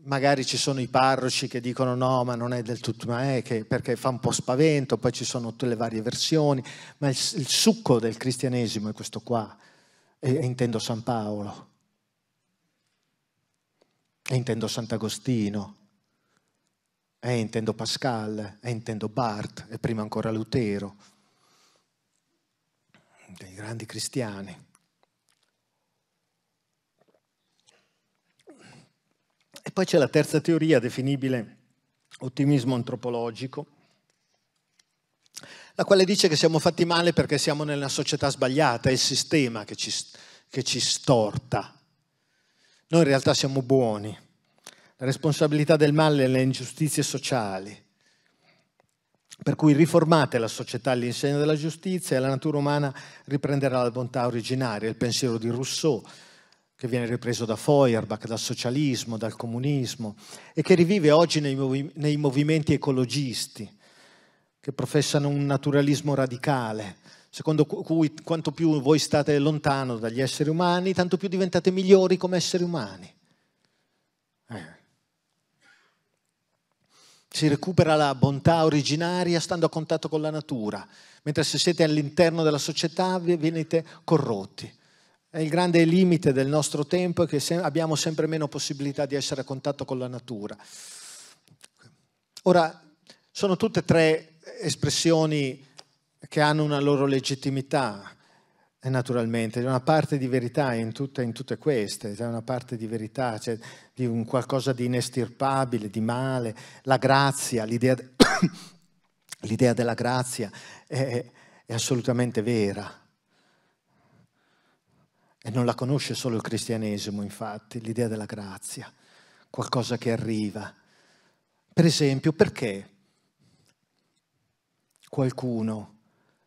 magari ci sono i parroci che dicono no, ma non è del tutto, ma è che, perché fa un po' spavento, poi ci sono tutte le varie versioni, ma il, il succo del cristianesimo è questo qua, e, e intendo San Paolo e intendo Sant'Agostino, e intendo Pascal, e intendo Barth, e prima ancora Lutero, dei grandi cristiani. E poi c'è la terza teoria, definibile ottimismo antropologico, la quale dice che siamo fatti male perché siamo nella società sbagliata, è il sistema che ci, che ci storta, noi in realtà siamo buoni. La responsabilità del male è le ingiustizie sociali. Per cui riformate la società all'insegna della giustizia e la natura umana riprenderà la bontà originaria, il pensiero di Rousseau, che viene ripreso da Feuerbach, dal socialismo, dal comunismo e che rivive oggi nei, movi nei movimenti ecologisti, che professano un naturalismo radicale, secondo cui quanto più voi state lontano dagli esseri umani, tanto più diventate migliori come esseri umani. Eh. Si recupera la bontà originaria stando a contatto con la natura, mentre se siete all'interno della società venite corrotti. È il grande limite del nostro tempo è che abbiamo sempre meno possibilità di essere a contatto con la natura. Ora, sono tutte e tre espressioni che hanno una loro legittimità, eh, naturalmente, c'è una parte di verità in tutte, in tutte queste, c'è una parte di verità, c'è di un qualcosa di inestirpabile, di male, la grazia, l'idea, l'idea della grazia è, è assolutamente vera. E non la conosce solo il cristianesimo, infatti, l'idea della grazia, qualcosa che arriva. Per esempio, perché qualcuno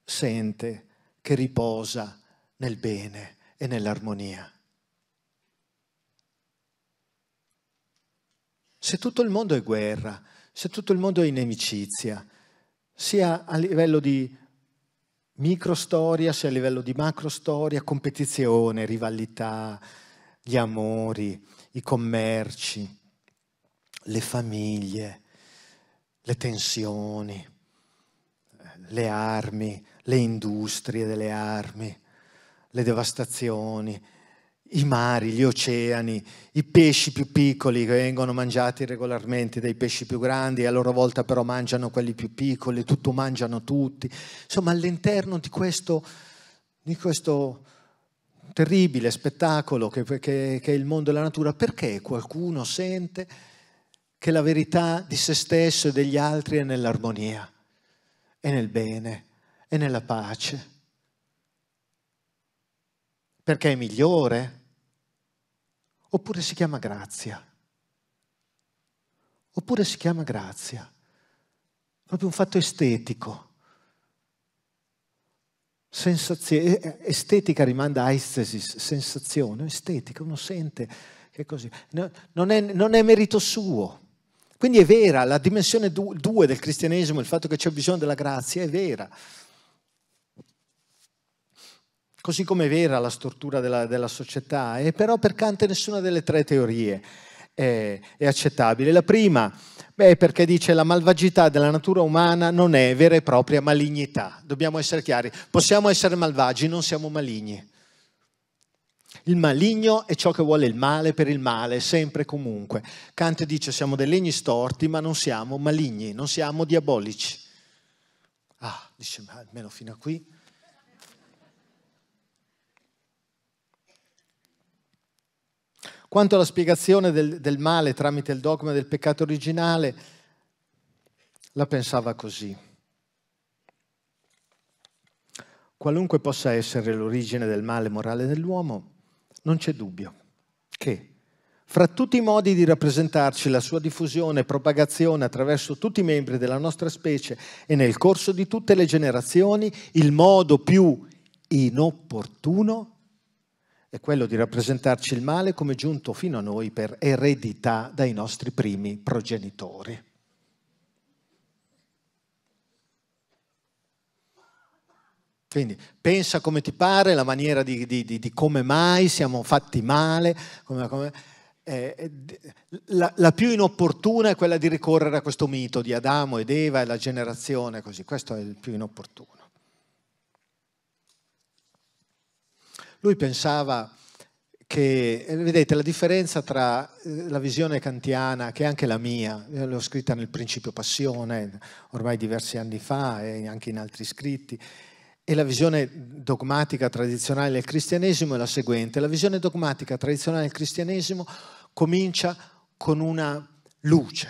sente che riposa nel bene e nell'armonia. Se tutto il mondo è guerra, se tutto il mondo è inimicizia, sia a livello di microstoria, sia a livello di macrostoria, competizione, rivalità, gli amori, i commerci, le famiglie, le tensioni, le armi, le industrie delle armi, le devastazioni, i mari, gli oceani, i pesci più piccoli che vengono mangiati regolarmente dai pesci più grandi e a loro volta però mangiano quelli più piccoli, tutto mangiano tutti. Insomma, all'interno di questo, di questo terribile spettacolo che, che, che è il mondo e la natura, perché qualcuno sente che la verità di se stesso e degli altri è nell'armonia, è nel bene, e nella pace. Perché è migliore? Oppure si chiama grazia? Oppure si chiama grazia? Proprio un fatto estetico. Sensazione, eh, eh, estetica rimanda a estesis, sensazione, estetica, uno sente che è così. non, è, non è merito suo. Quindi è vera, la dimensione 2 du- del cristianesimo, il fatto che c'è bisogno della grazia, è vera così come è vera la struttura della, della società, e eh, però per Kant nessuna delle tre teorie è, è accettabile. La prima Beh, perché dice che la malvagità della natura umana non è vera e propria malignità. Dobbiamo essere chiari. Possiamo essere malvagi, non siamo maligni. Il maligno è ciò che vuole il male per il male, sempre e comunque. Kant dice siamo dei legni storti, ma non siamo maligni, non siamo diabolici. Ah, dice, ma almeno fino a qui Quanto alla spiegazione del, del male tramite il dogma del peccato originale, la pensava così. Qualunque possa essere l'origine del male morale dell'uomo, non c'è dubbio che fra tutti i modi di rappresentarci la sua diffusione e propagazione attraverso tutti i membri della nostra specie e nel corso di tutte le generazioni, il modo più inopportuno è quello di rappresentarci il male come giunto fino a noi per eredità dai nostri primi progenitori. Quindi pensa come ti pare, la maniera di, di, di, di come mai siamo fatti male. Come, come, eh, eh la, la, più inopportuna è quella di ricorrere a questo mito di Adamo ed Eva e la generazione così. Questo è il più inopportuno. Lui pensava che, eh, vedete, la differenza tra eh, la visione kantiana, che è anche la mia, eh, l'ho scritta nel Principio Passione ormai diversi anni fa e anche in altri scritti, e la visione dogmatica tradizionale del cristianesimo è la seguente. La visione dogmatica tradizionale del cristianesimo comincia con una luce,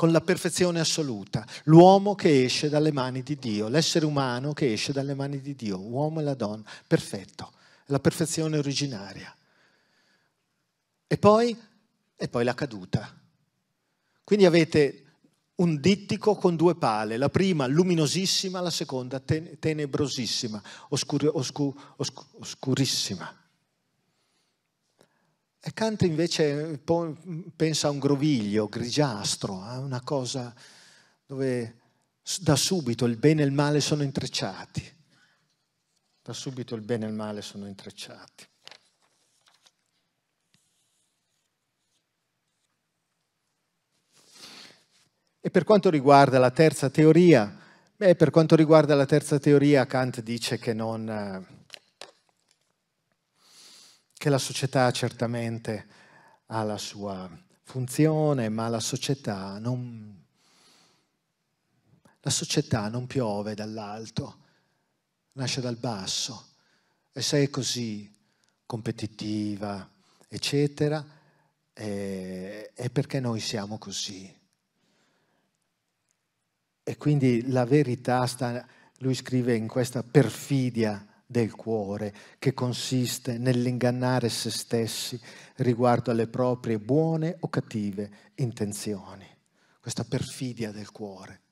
con la perfezione assoluta, l'uomo che esce dalle mani di Dio, l'essere umano che esce dalle mani di Dio, uomo e la donna, perfetto, la perfezione originaria. E poi, e poi la caduta. Quindi avete un dittico con due pale, la prima luminosissima, la seconda tenebrosissima, oscur- oscur- oscur- oscurissima. E Kant invece pensa a un groviglio grigiastro, a una cosa dove da subito il bene e il male sono intrecciati. Da subito il bene e il male sono intrecciati. E per quanto riguarda la terza teoria, beh, per quanto riguarda la terza teoria, Kant dice che non che la società certamente ha la sua funzione, ma la società non, la società non piove dall'alto, nasce dal basso. E se è così competitiva, eccetera, è, è perché noi siamo così. E quindi la verità sta, lui scrive in questa perfidia del cuore, che consiste nell'ingannare se stessi riguardo alle proprie buone o cattive intenzioni, questa perfidia del cuore.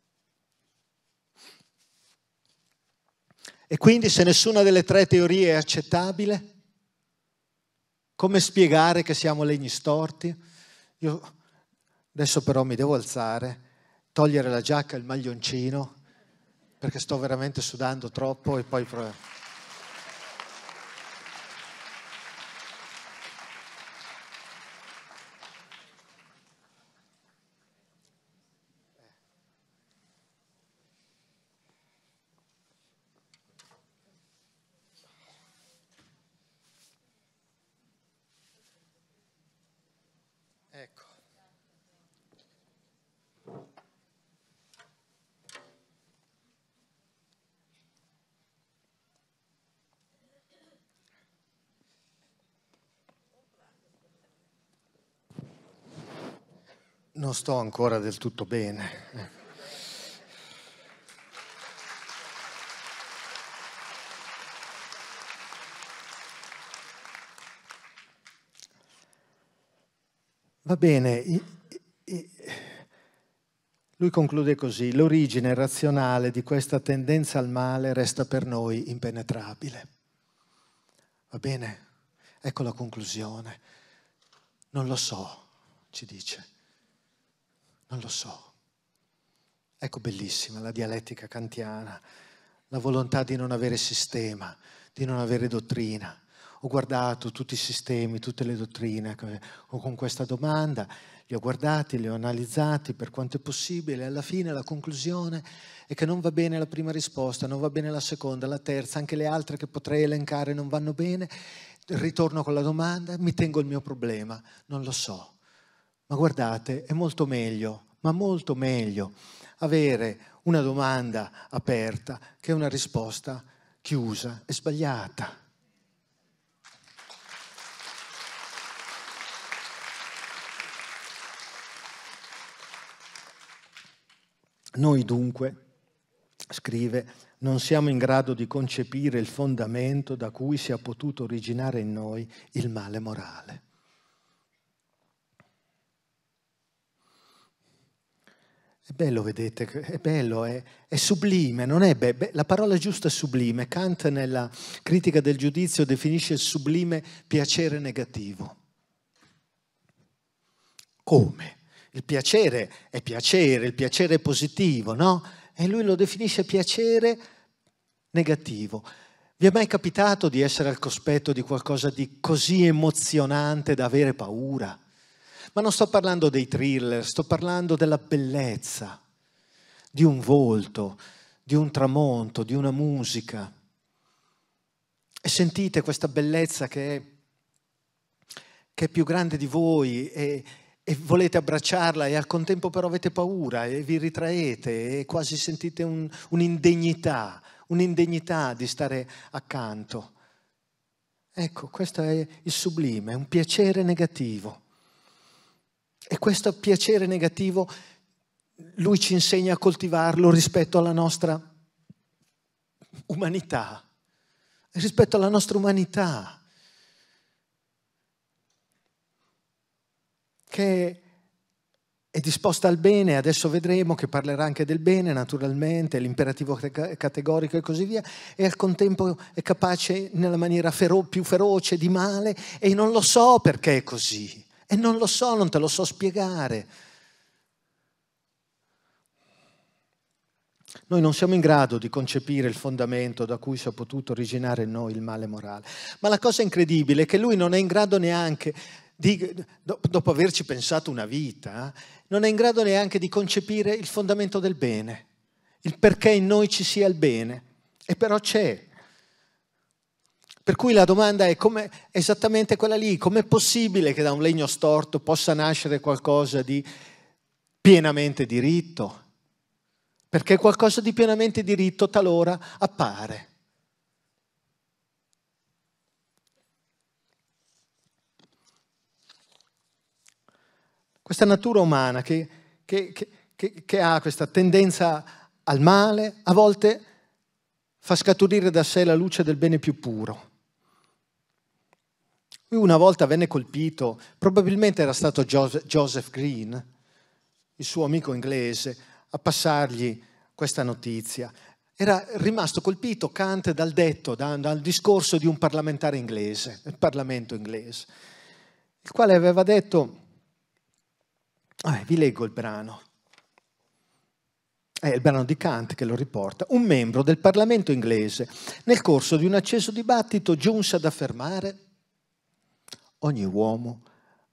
E quindi se nessuna delle tre teorie è accettabile, come spiegare che siamo legni storti? Io adesso però mi devo alzare, togliere la giacca e il maglioncino, perché sto veramente sudando troppo e poi... non sto ancora del tutto bene. Va bene, lui conclude così, l'origine razionale di questa tendenza al male resta per noi impenetrabile. Va bene, ecco la conclusione. Non lo so, ci dice. Non lo so. Ecco bellissima la dialettica kantiana, la volontà di non avere sistema, di non avere dottrina. Ho guardato tutti i sistemi, tutte le dottrine ecco, eh, con questa domanda, li ho guardati, li ho analizzati per quanto è possibile. Alla fine la conclusione è che non va bene la prima risposta, non va bene la seconda, la terza, anche le altre che potrei elencare non vanno bene. Ritorno con la domanda, mi tengo il mio problema, non lo so ma guardate, è molto meglio, ma molto meglio avere una domanda aperta che una risposta chiusa e sbagliata. Noi dunque, scrive, non siamo in grado di concepire il fondamento da cui sia potuto originare in noi il male morale. È bello, vedete, è bello, è, è sublime, non è be- la parola giusta è sublime. Kant nella critica del giudizio definisce il sublime piacere negativo. Come? Il piacere è piacere, il piacere è positivo, no? E lui lo definisce piacere negativo. Vi è mai capitato di essere al cospetto di qualcosa di così emozionante da avere paura? Ma non sto parlando dei thriller, sto parlando della bellezza, di un volto, di un tramonto, di una musica. E sentite questa bellezza che è, che è più grande di voi e, e volete abbracciarla e al contempo però avete paura e vi ritraete e quasi sentite un, un'indegnità, un'indegnità di stare accanto. Ecco, questo è il sublime, è un piacere negativo. E questo piacere negativo lui ci insegna a coltivarlo rispetto alla nostra umanità, rispetto alla nostra umanità, che è disposta al bene, adesso vedremo che parlerà anche del bene naturalmente, l'imperativo categorico e così via, e al contempo è capace nella maniera fero- più feroce di male e non lo so perché è così. E non lo so, non te lo so spiegare. Noi non siamo in grado di concepire il fondamento da cui si è potuto originare in noi il male morale. Ma la cosa incredibile è che lui non è in grado neanche di, dopo averci pensato una vita, non è in grado neanche di concepire il fondamento del bene, il perché in noi ci sia il bene. E però c'è. Per cui la domanda è come, esattamente quella lì, com'è possibile che da un legno storto possa nascere qualcosa di pienamente diritto? Perché qualcosa di pienamente diritto talora appare. Questa natura umana che, che, che, che ha questa tendenza al male, a volte fa scaturire da sé la luce del bene più puro. Lui una volta venne colpito, probabilmente era stato Joseph Green, il suo amico inglese, a passargli questa notizia. Era rimasto colpito Kant dal detto, dal discorso di un parlamentare inglese, il Parlamento inglese, il quale aveva detto, eh, vi leggo il brano, è il brano di Kant che lo riporta, un membro del Parlamento inglese nel corso di un acceso dibattito giunse ad affermare ogni uomo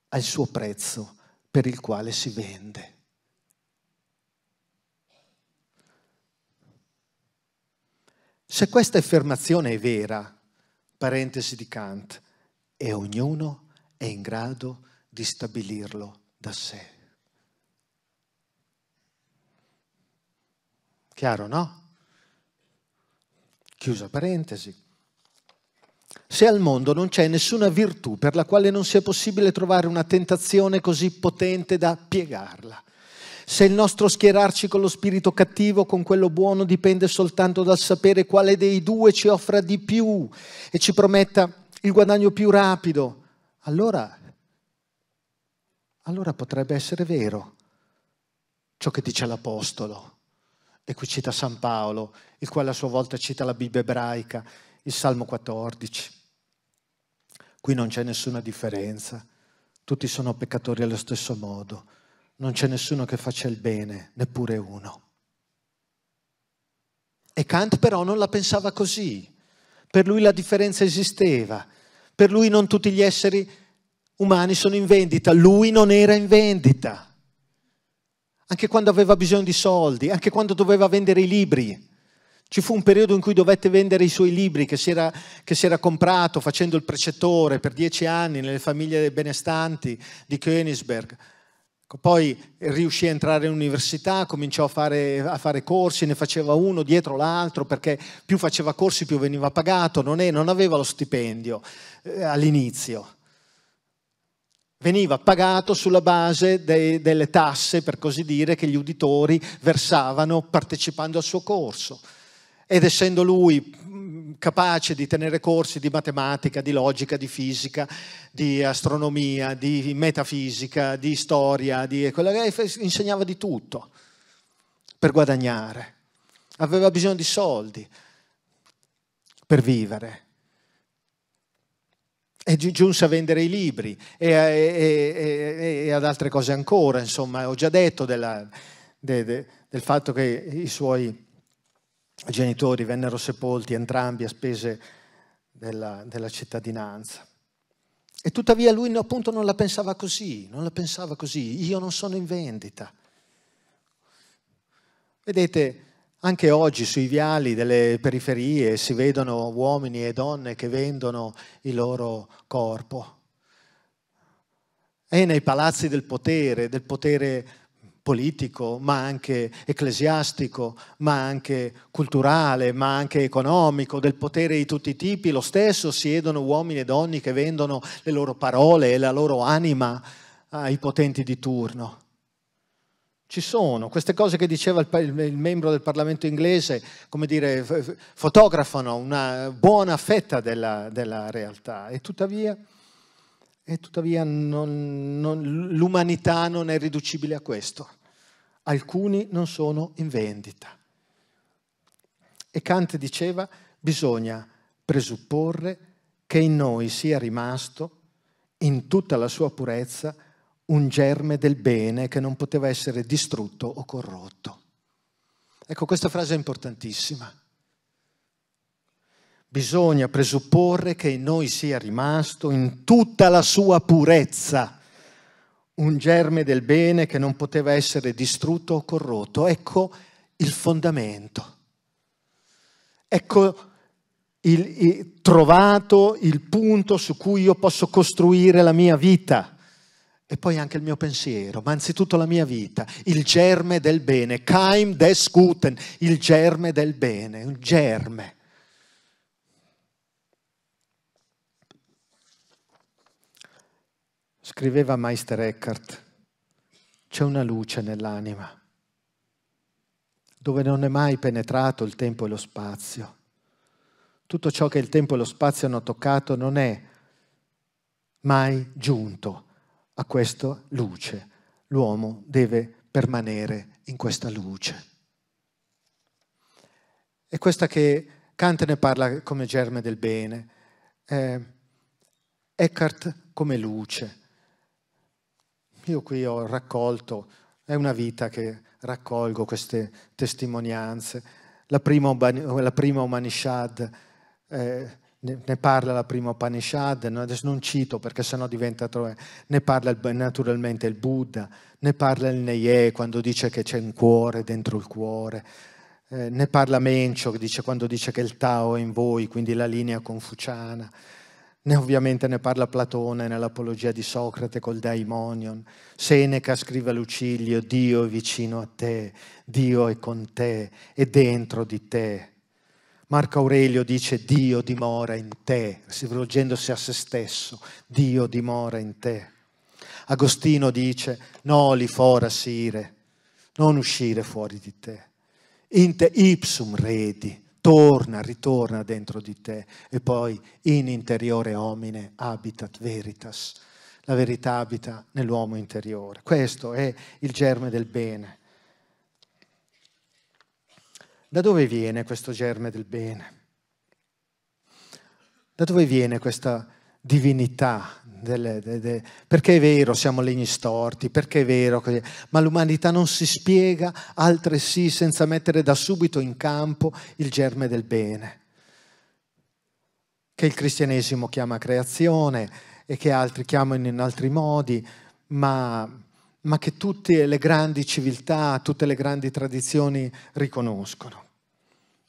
ha il suo prezzo per il quale si vende. Se questa affermazione è vera, parentesi di Kant, e ognuno è in grado di stabilirlo da sé. Chiaro, no? Chiusa parentesi se al mondo non c'è nessuna virtù per la quale non sia possibile trovare una tentazione così potente da piegarla. Se il nostro schierarci con lo spirito cattivo, con quello buono, dipende soltanto dal sapere quale dei due ci offra di più e ci prometta il guadagno più rapido, allora, allora potrebbe essere vero ciò che dice l'Apostolo. E qui cita San Paolo, il quale a sua volta cita la Bibbia ebraica, il Salmo 14. Qui non c'è nessuna differenza. Tutti sono peccatori allo stesso modo. Non c'è nessuno che faccia il bene, neppure uno. E Kant però non la pensava così. Per lui la differenza esisteva. Per lui non tutti gli esseri umani sono in vendita. Lui non era in vendita. Anche quando aveva bisogno di soldi, anche quando doveva vendere i libri. Ci fu un periodo in cui dovette vendere i suoi libri che si, era, che si era comprato facendo il precettore per dieci anni nelle famiglie benestanti di Königsberg. Poi riuscì a entrare in università, cominciò a fare, a fare, corsi, ne faceva uno dietro l'altro perché più faceva corsi più veniva pagato, non, è, non aveva lo stipendio eh, all'inizio. Veniva pagato sulla base dei, delle tasse, per così dire, che gli uditori versavano partecipando al suo corso ed essendo lui mm, capace di tenere corsi di matematica, di logica, di fisica, di astronomia, di metafisica, di storia, di insegnava di tutto per guadagnare. Aveva bisogno di soldi per vivere. E giunse a vendere i libri e, e, e, e ad altre cose ancora, insomma, ho già detto della, de, de, del fatto che i suoi genitori vennero sepolti entrambi a spese della, della cittadinanza. E tuttavia lui appunto non la pensava così, non la pensava così, io non sono in vendita. Vedete, anche oggi sui viali delle periferie si vedono uomini e donne che vendono il loro corpo. E nei palazzi del potere, del potere politico, ma anche ecclesiastico, ma anche culturale, ma anche economico, del potere di tutti i tipi, lo stesso siedono uomini e donne che vendono le loro parole e la loro anima ai potenti di turno. Ci sono queste cose che diceva il, il, membro del Parlamento inglese, come dire, fotografano una buona fetta della, della realtà e tuttavia, e tuttavia non, non, l'umanità non è riducibile a questo alcuni non sono in vendita. E Kant diceva, bisogna presupporre che in noi sia rimasto, in tutta la sua purezza, un germe del bene che non poteva essere distrutto o corrotto. Ecco, questa frase è importantissima. Bisogna presupporre che in noi sia rimasto in tutta la sua purezza un germe del bene che non poteva essere distrutto o corrotto. Ecco il fondamento. Ecco il, il, trovato il punto su cui io posso costruire la mia vita e poi anche il mio pensiero, ma anzitutto la mia vita, il germe del bene, Keim des Guten, il germe del bene, un germe. Scriveva Meister Eckhart, c'è una luce nell'anima, dove non è mai penetrato il tempo e lo spazio. Tutto ciò che il tempo e lo spazio hanno toccato non è mai giunto a questa luce. L'uomo deve permanere in questa luce. È questa che Kant ne parla come germe del bene, eh, Eckhart come luce, io qui ho raccolto, è una vita che raccolgo queste testimonianze. La prima, la prima Upanishad, eh, ne parla la prima Upanishad, adesso non cito perché sennò diventa troppo, ne parla naturalmente il Buddha, ne parla il Neye quando dice che c'è un cuore dentro il cuore, eh, ne parla Mencio quando dice che il Tao è in voi, quindi la linea confuciana. Ne ovviamente ne parla Platone nell'Apologia di Socrate col Daimonion. Seneca scrive a Lucilio, Dio è vicino a te, Dio è con te, è dentro di te. Marco Aurelio dice Dio dimora in te, rivolgendosi a se stesso, Dio dimora in te. Agostino dice no li fora sire, non uscire fuori di te. In te ipsum redi, torna, ritorna dentro di te e poi in interiore homine habitat veritas. La verità abita nell'uomo interiore. Questo è il germe del bene. Da dove viene questo germe del bene? Da dove viene questa divinità delle, delle, perché è vero siamo legni storti, perché è vero, ma l'umanità non si spiega altresì senza mettere da subito in campo il germe del bene, che il cristianesimo chiama creazione e che altri chiamano in altri modi, ma, ma che tutte le grandi civiltà, tutte le grandi tradizioni riconoscono.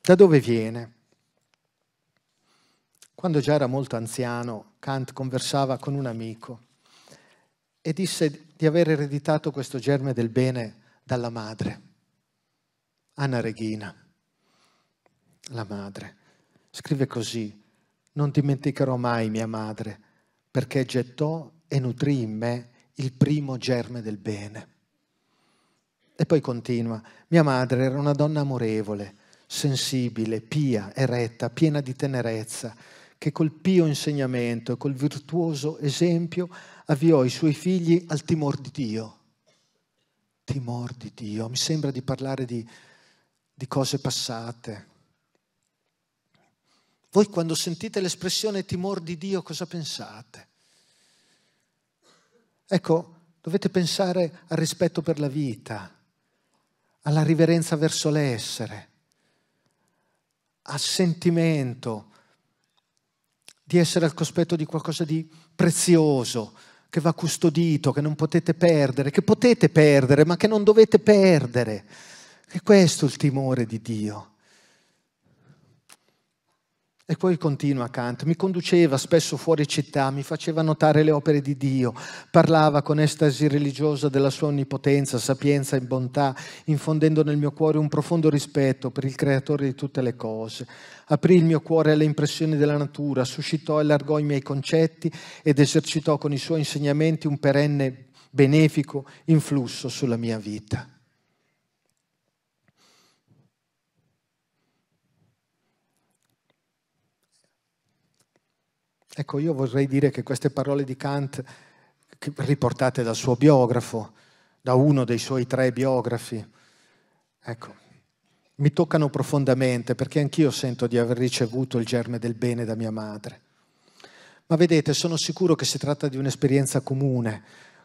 Da dove viene? Quando già era molto anziano, Kant conversava con un amico e disse di aver ereditato questo germe del bene dalla madre, Anna Regina, la madre. Scrive così, non dimenticherò mai mia madre, perché gettò e nutrì in me il primo germe del bene. E poi continua, mia madre era una donna amorevole, sensibile, pia, eretta, piena di tenerezza, che col pio insegnamento e col virtuoso esempio avviò i suoi figli al timor di Dio. Timor di Dio, mi sembra di parlare di, di cose passate. Voi quando sentite l'espressione timor di Dio cosa pensate? Ecco, dovete pensare al rispetto per la vita, alla riverenza verso l'essere, al sentimento di essere al cospetto di qualcosa di prezioso, che va custodito, che non potete perdere, che potete perdere, ma che non dovete perdere. E questo è il timore di Dio. E poi continua Kant, mi conduceva spesso fuori città, mi faceva notare le opere di Dio, parlava con estasi religiosa della sua onnipotenza, sapienza e bontà, infondendo nel mio cuore un profondo rispetto per il creatore di tutte le cose aprì il mio cuore alle impressioni della natura, suscitò e allargò i miei concetti ed esercitò con i suoi insegnamenti un perenne benefico influsso sulla mia vita. Ecco, io vorrei dire che queste parole di Kant, riportate dal suo biografo, da uno dei suoi tre biografi, ecco, mi toccano profondamente perché anch'io sento di aver ricevuto il germe del bene da mia madre. Ma vedete, sono sicuro che si tratta di un'esperienza comune.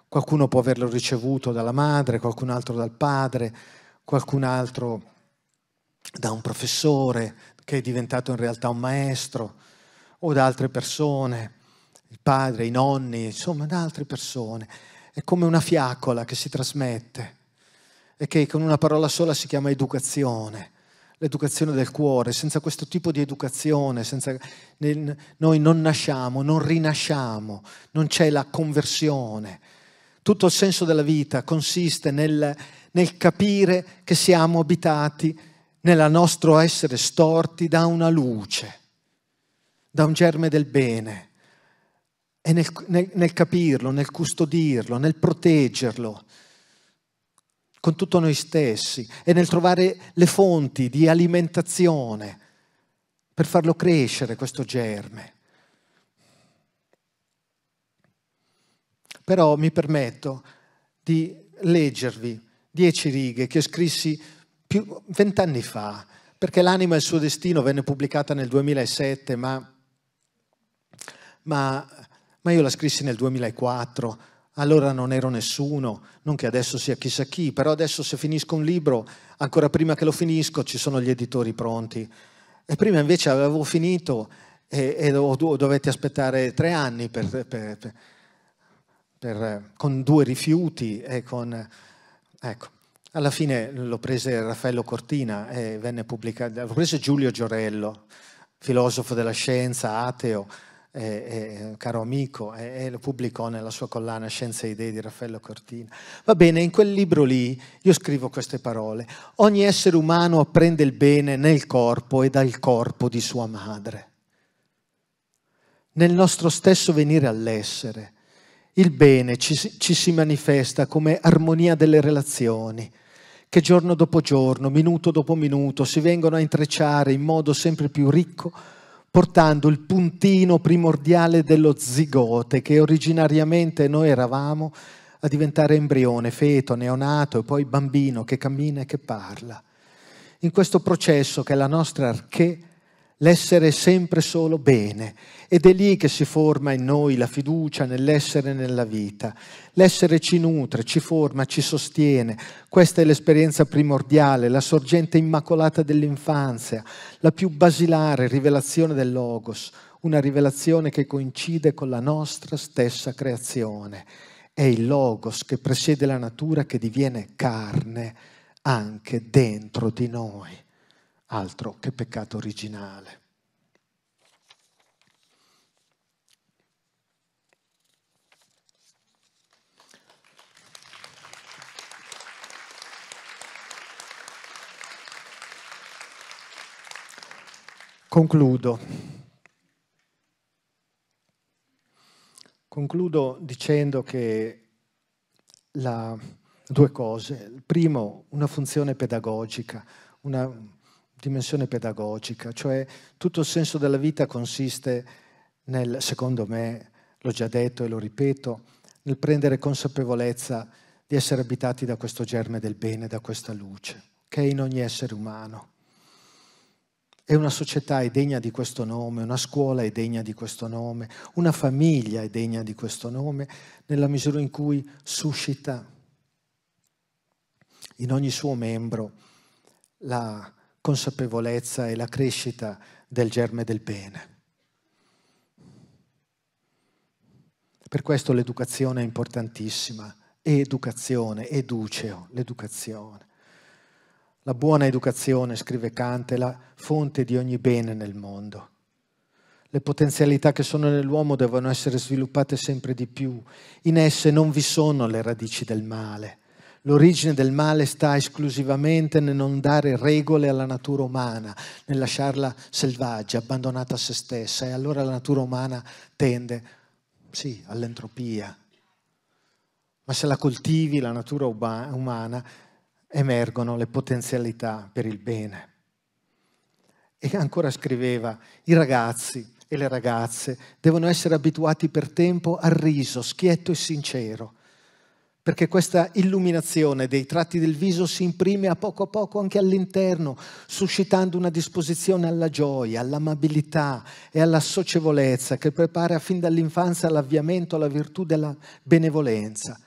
Qualcuno può averlo ricevuto dalla madre, qualcun altro dal padre, qualcun altro da un professore che è diventato in realtà un maestro o da altre persone, il padre, i nonni, insomma da altre persone. È come una fiaccola che si trasmette e che con una parola sola si chiama educazione, l'educazione del cuore. Senza questo tipo di educazione senza, noi non nasciamo, non rinasciamo, non c'è la conversione. Tutto il senso della vita consiste nel, nel capire che siamo abitati nel nostro essere storti da una luce, da un germe del bene. E nel, nel, nel capirlo, nel custodirlo, nel proteggerlo, con tutto noi stessi e nel trovare le fonti di alimentazione per farlo crescere questo germe. Però mi permetto di leggervi dieci righe che scrissi vent'anni fa, perché l'anima e il suo destino venne pubblicata nel 2007, ma, ma, ma io la scrissi nel 2004 allora non ero nessuno, non che adesso sia chissà chi, però adesso se finisco un libro, ancora prima che lo finisco ci sono gli editori pronti. E prima invece avevo finito e, e dovetti aspettare tre anni per, per, per, con due rifiuti e con... Ecco, alla fine lo prese Raffaello Cortina e venne pubblicato, lo prese Giulio Giorello, filosofo della scienza, ateo, eh, caro amico, e lo pubblicò nella sua collana Scienze e Idee di Raffaello Cortina. Va bene, in quel libro lì io scrivo queste parole. Ogni essere umano apprende il bene nel corpo e dal corpo di sua madre. Nel nostro stesso venire all'essere. Il bene ci, ci si manifesta come armonia delle relazioni, che giorno dopo giorno, minuto dopo minuto, si vengono a intrecciare in modo sempre più ricco portando il puntino primordiale dello zigote che originariamente noi eravamo a diventare embrione, feto, neonato e poi bambino che cammina e che parla. In questo processo che è la nostra arche l'essere sempre solo bene ed è lì che si forma in noi la fiducia nell'essere e nella vita. L'essere ci nutre, ci forma, ci sostiene. Questa è l'esperienza primordiale, la sorgente immacolata dell'infanzia, la più basilare rivelazione del Logos, una rivelazione che coincide con la nostra stessa creazione. È il Logos che presiede la natura che diviene carne anche dentro di noi. Altro che peccato originale. Concludo. Concludo dicendo che la, due cose. primo, una funzione pedagogica, una dimensione pedagogica, cioè tutto il senso della vita consiste nel, secondo me, l'ho già detto e lo ripeto, nel prendere consapevolezza di essere abitati da questo germe del bene, da questa luce, che è in ogni essere umano. E una società è degna di questo nome, una scuola è degna di questo nome, una famiglia è degna di questo nome, nella misura in cui suscita in ogni suo membro la, consapevolezza e la crescita del germe del bene. Per questo l'educazione è importantissima, educazione, educeo, l'educazione. La buona educazione, scrive Kant, è la fonte di ogni bene nel mondo. Le potenzialità che sono nell'uomo devono essere sviluppate sempre di più. In esse non vi sono le radici del male. L'origine del male sta esclusivamente nel non dare regole alla natura umana, nel lasciarla selvaggia, abbandonata a se stessa e allora la natura umana tende, sì, all'entropia. Ma se la coltivi, la natura umana, emergono le potenzialità per il bene. E ancora scriveva, i ragazzi e le ragazze devono essere abituati per tempo al riso schietto e sincero, perché questa illuminazione dei tratti del viso si imprime a poco a poco anche all'interno, suscitando una disposizione alla gioia, all'amabilità e alla socievolezza che prepara fin dall'infanzia l'avviamento alla virtù della benevolenza.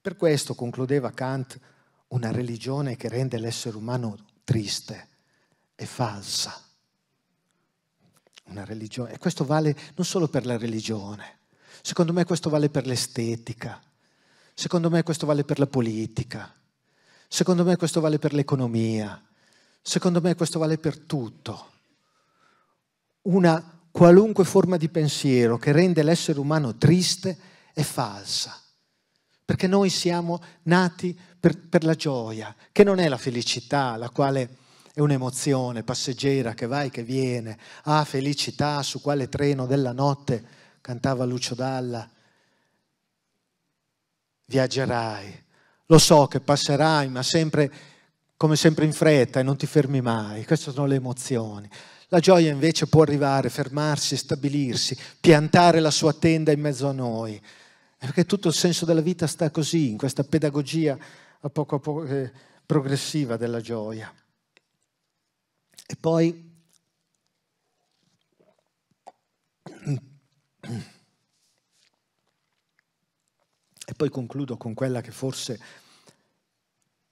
Per questo, concludeva Kant, una religione che rende l'essere umano triste è falsa. Una religione, e questo vale non solo per la religione, secondo me questo vale per l'estetica Secondo me questo vale per la politica, secondo me questo vale per l'economia, secondo me questo vale per tutto. Una qualunque forma di pensiero che rende l'essere umano triste è falsa, perché noi siamo nati per, per la gioia, che non è la felicità, la quale è un'emozione passeggera che va e che viene. Ah, felicità, su quale treno della notte, cantava Lucio Dalla viaggerai. Lo so che passerai, ma sempre, come sempre in fretta e non ti fermi mai. Queste sono le emozioni. La gioia invece può arrivare, fermarsi, stabilirsi, piantare la sua tenda in mezzo a noi. Perché tutto il senso della vita sta così, in questa pedagogia a poco a poco eh, progressiva della gioia. E poi E poi concludo con quella che forse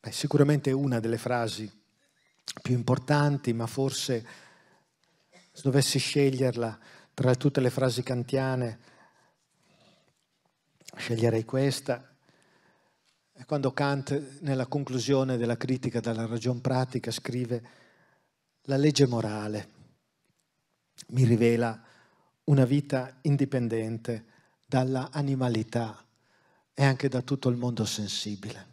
è sicuramente una delle frasi più importanti, ma forse se dovessi sceglierla tra tutte le frasi kantiane, sceglierei questa. È quando Kant, nella conclusione della critica della ragion pratica, scrive la legge morale mi rivela una vita indipendente dalla animalità e anche da tutto il mondo sensibile.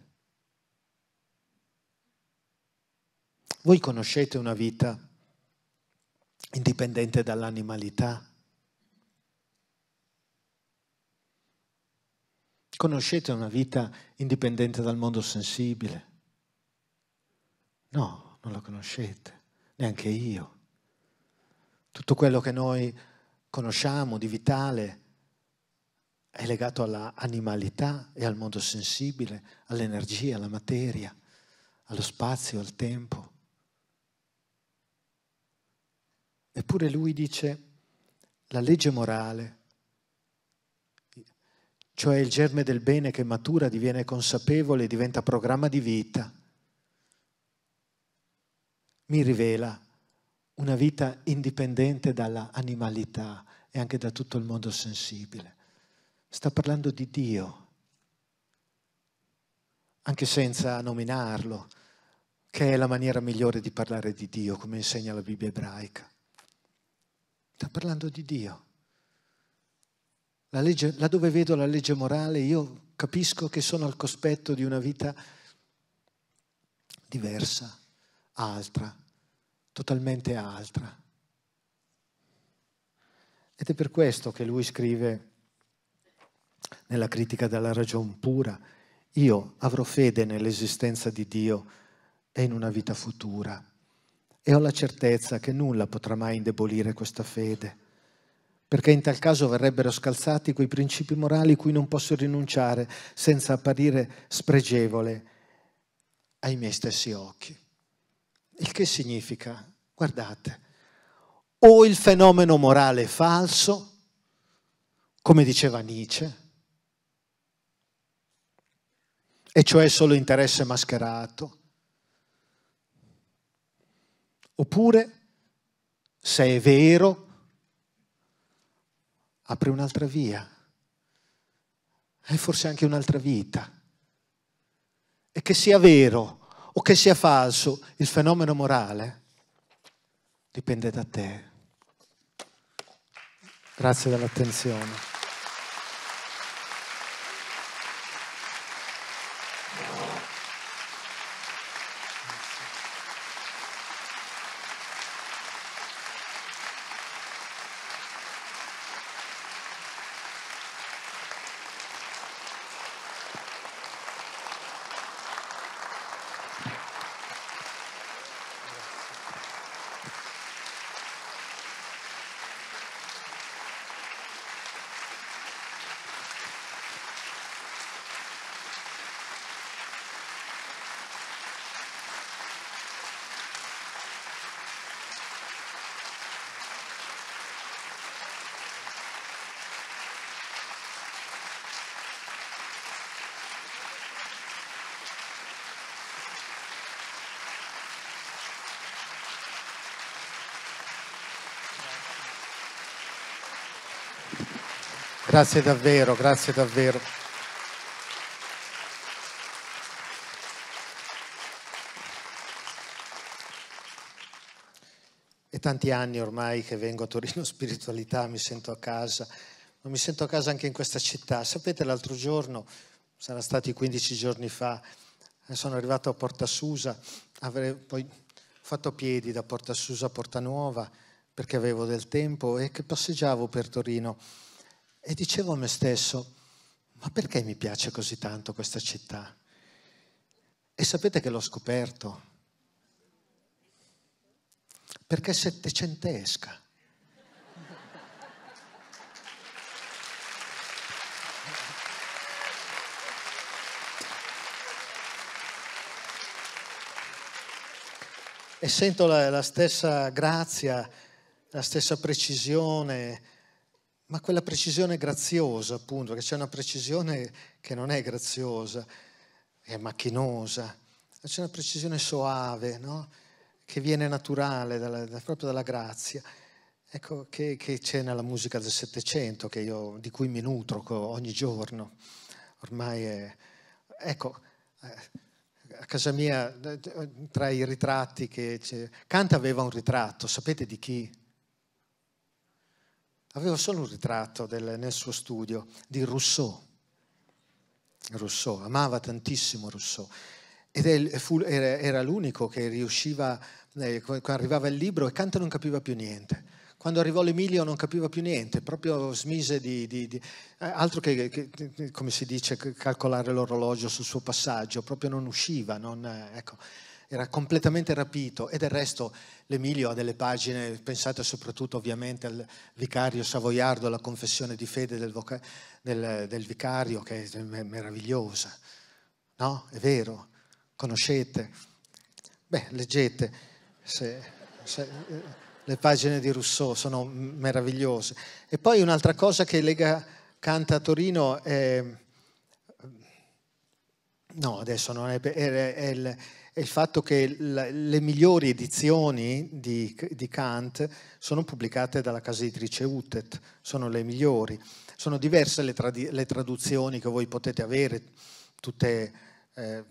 Voi conoscete una vita indipendente dall'animalità? Conoscete una vita indipendente dal mondo sensibile? No, non la conoscete, neanche io. Tutto quello che noi conosciamo di vitale è legato alla animalità e al mondo sensibile, all'energia, alla materia, allo spazio, al tempo. Eppure lui dice la legge morale, cioè il germe del bene che matura, diviene consapevole, e diventa programma di vita, mi rivela una vita indipendente dalla animalità e anche da tutto il mondo sensibile sta parlando di Dio, anche senza nominarlo, che è la maniera migliore di parlare di Dio, come insegna la Bibbia ebraica. Sta parlando di Dio. Legge, là dove vedo la legge morale, io capisco che sono al cospetto di una vita diversa, altra, totalmente altra. Ed è per questo che lui scrive nella critica della ragion pura, io avrò fede nell'esistenza di Dio e in una vita futura. E ho la certezza che nulla potrà mai indebolire questa fede, perché in tal caso verrebbero scalzati quei principi morali cui non posso rinunciare senza apparire spregevole ai miei stessi occhi. Il che significa, guardate, o il fenomeno morale è falso, come diceva Nietzsche, e cioè solo interesse mascherato. Oppure, se è vero, apri un'altra via e forse anche un'altra vita. E che sia vero o che sia falso il fenomeno morale dipende da te. Grazie dell'attenzione. Grazie davvero, grazie davvero. È tanti anni ormai che vengo a Torino Spiritualità, mi sento a casa, ma mi sento a casa anche in questa città. Sapete, l'altro giorno, sarà stati 15 giorni fa, eh, sono arrivato a Porta Susa, avrei poi fatto piedi da Porta Susa a Porta Nuova perché avevo del tempo e che passeggiavo per Torino e dicevo a me stesso, ma perché mi piace così tanto questa città? E sapete che l'ho scoperto? Perché è settecentesca. e sento la, la, stessa grazia, la stessa precisione, ma quella precisione graziosa, appunto, che c'è una precisione che non è graziosa, è macchinosa, c'è una precisione soave, no? che viene naturale dalla, proprio dalla grazia. Ecco, che, che c'è nella musica del Settecento, di cui mi nutro ogni giorno. Ormai è... Ecco, eh, a casa mia, eh, tra i ritratti che... C'è, Kant aveva un ritratto, sapete di chi? aveva solo un ritratto del, nel suo studio di Rousseau. Rousseau, amava tantissimo Rousseau. Ed è, fu, era, era, l'unico che riusciva, eh, quando arrivava il libro, e Kant non capiva più niente. Quando arrivò l'Emilio non capiva più niente, proprio smise di... di, di eh, altro che, che, come si dice, calcolare l'orologio sul suo passaggio, proprio non usciva. Non, eh, ecco era completamente rapito e del resto l'Emilio ha delle pagine, pensate soprattutto ovviamente al vicario savoiardo, alla confessione di fede del, voca- del, del vicario che è meravigliosa, no? È vero, conoscete? Beh, leggete, se, se, eh, le pagine di Rousseau sono meravigliose. E poi un'altra cosa che Lega canta a Torino è... No, adesso non è, è, è, è il, è il fatto che le migliori edizioni di, di, Kant sono pubblicate dalla casa editrice UTET, sono le migliori. Sono diverse le, trad- le traduzioni che voi potete avere, tutte eh,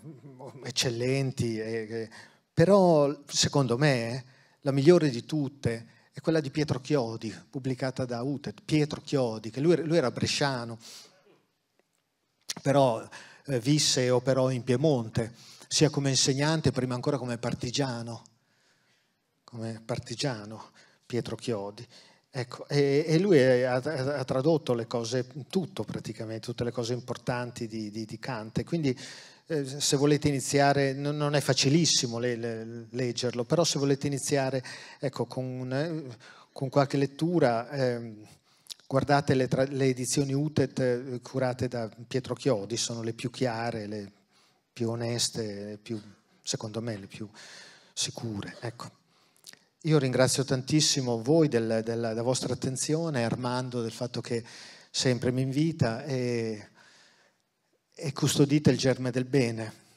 eccellenti, eh, però secondo me la migliore di tutte è quella di Pietro Chiodi, pubblicata da UTET. Pietro Chiodi, che lui, lui era bresciano, però eh, visse e operò in Piemonte sia come insegnante, prima ancora come partigiano, come partigiano Pietro Chiodi. Ecco, e, lui ha, tradotto le cose, tutto praticamente, tutte le cose importanti di, di, di Kant. Quindi eh, se volete iniziare, non, è facilissimo leggerlo, però se volete iniziare ecco, con, con, qualche lettura, ehm, guardate le, le, edizioni UTET eh, curate da Pietro Chiodi, sono le più chiare, le più più oneste, più, secondo me le più sicure. Ecco. Io ringrazio tantissimo voi del, del, della vostra attenzione, Armando, del fatto che sempre mi invita e, e custodite il germe del bene.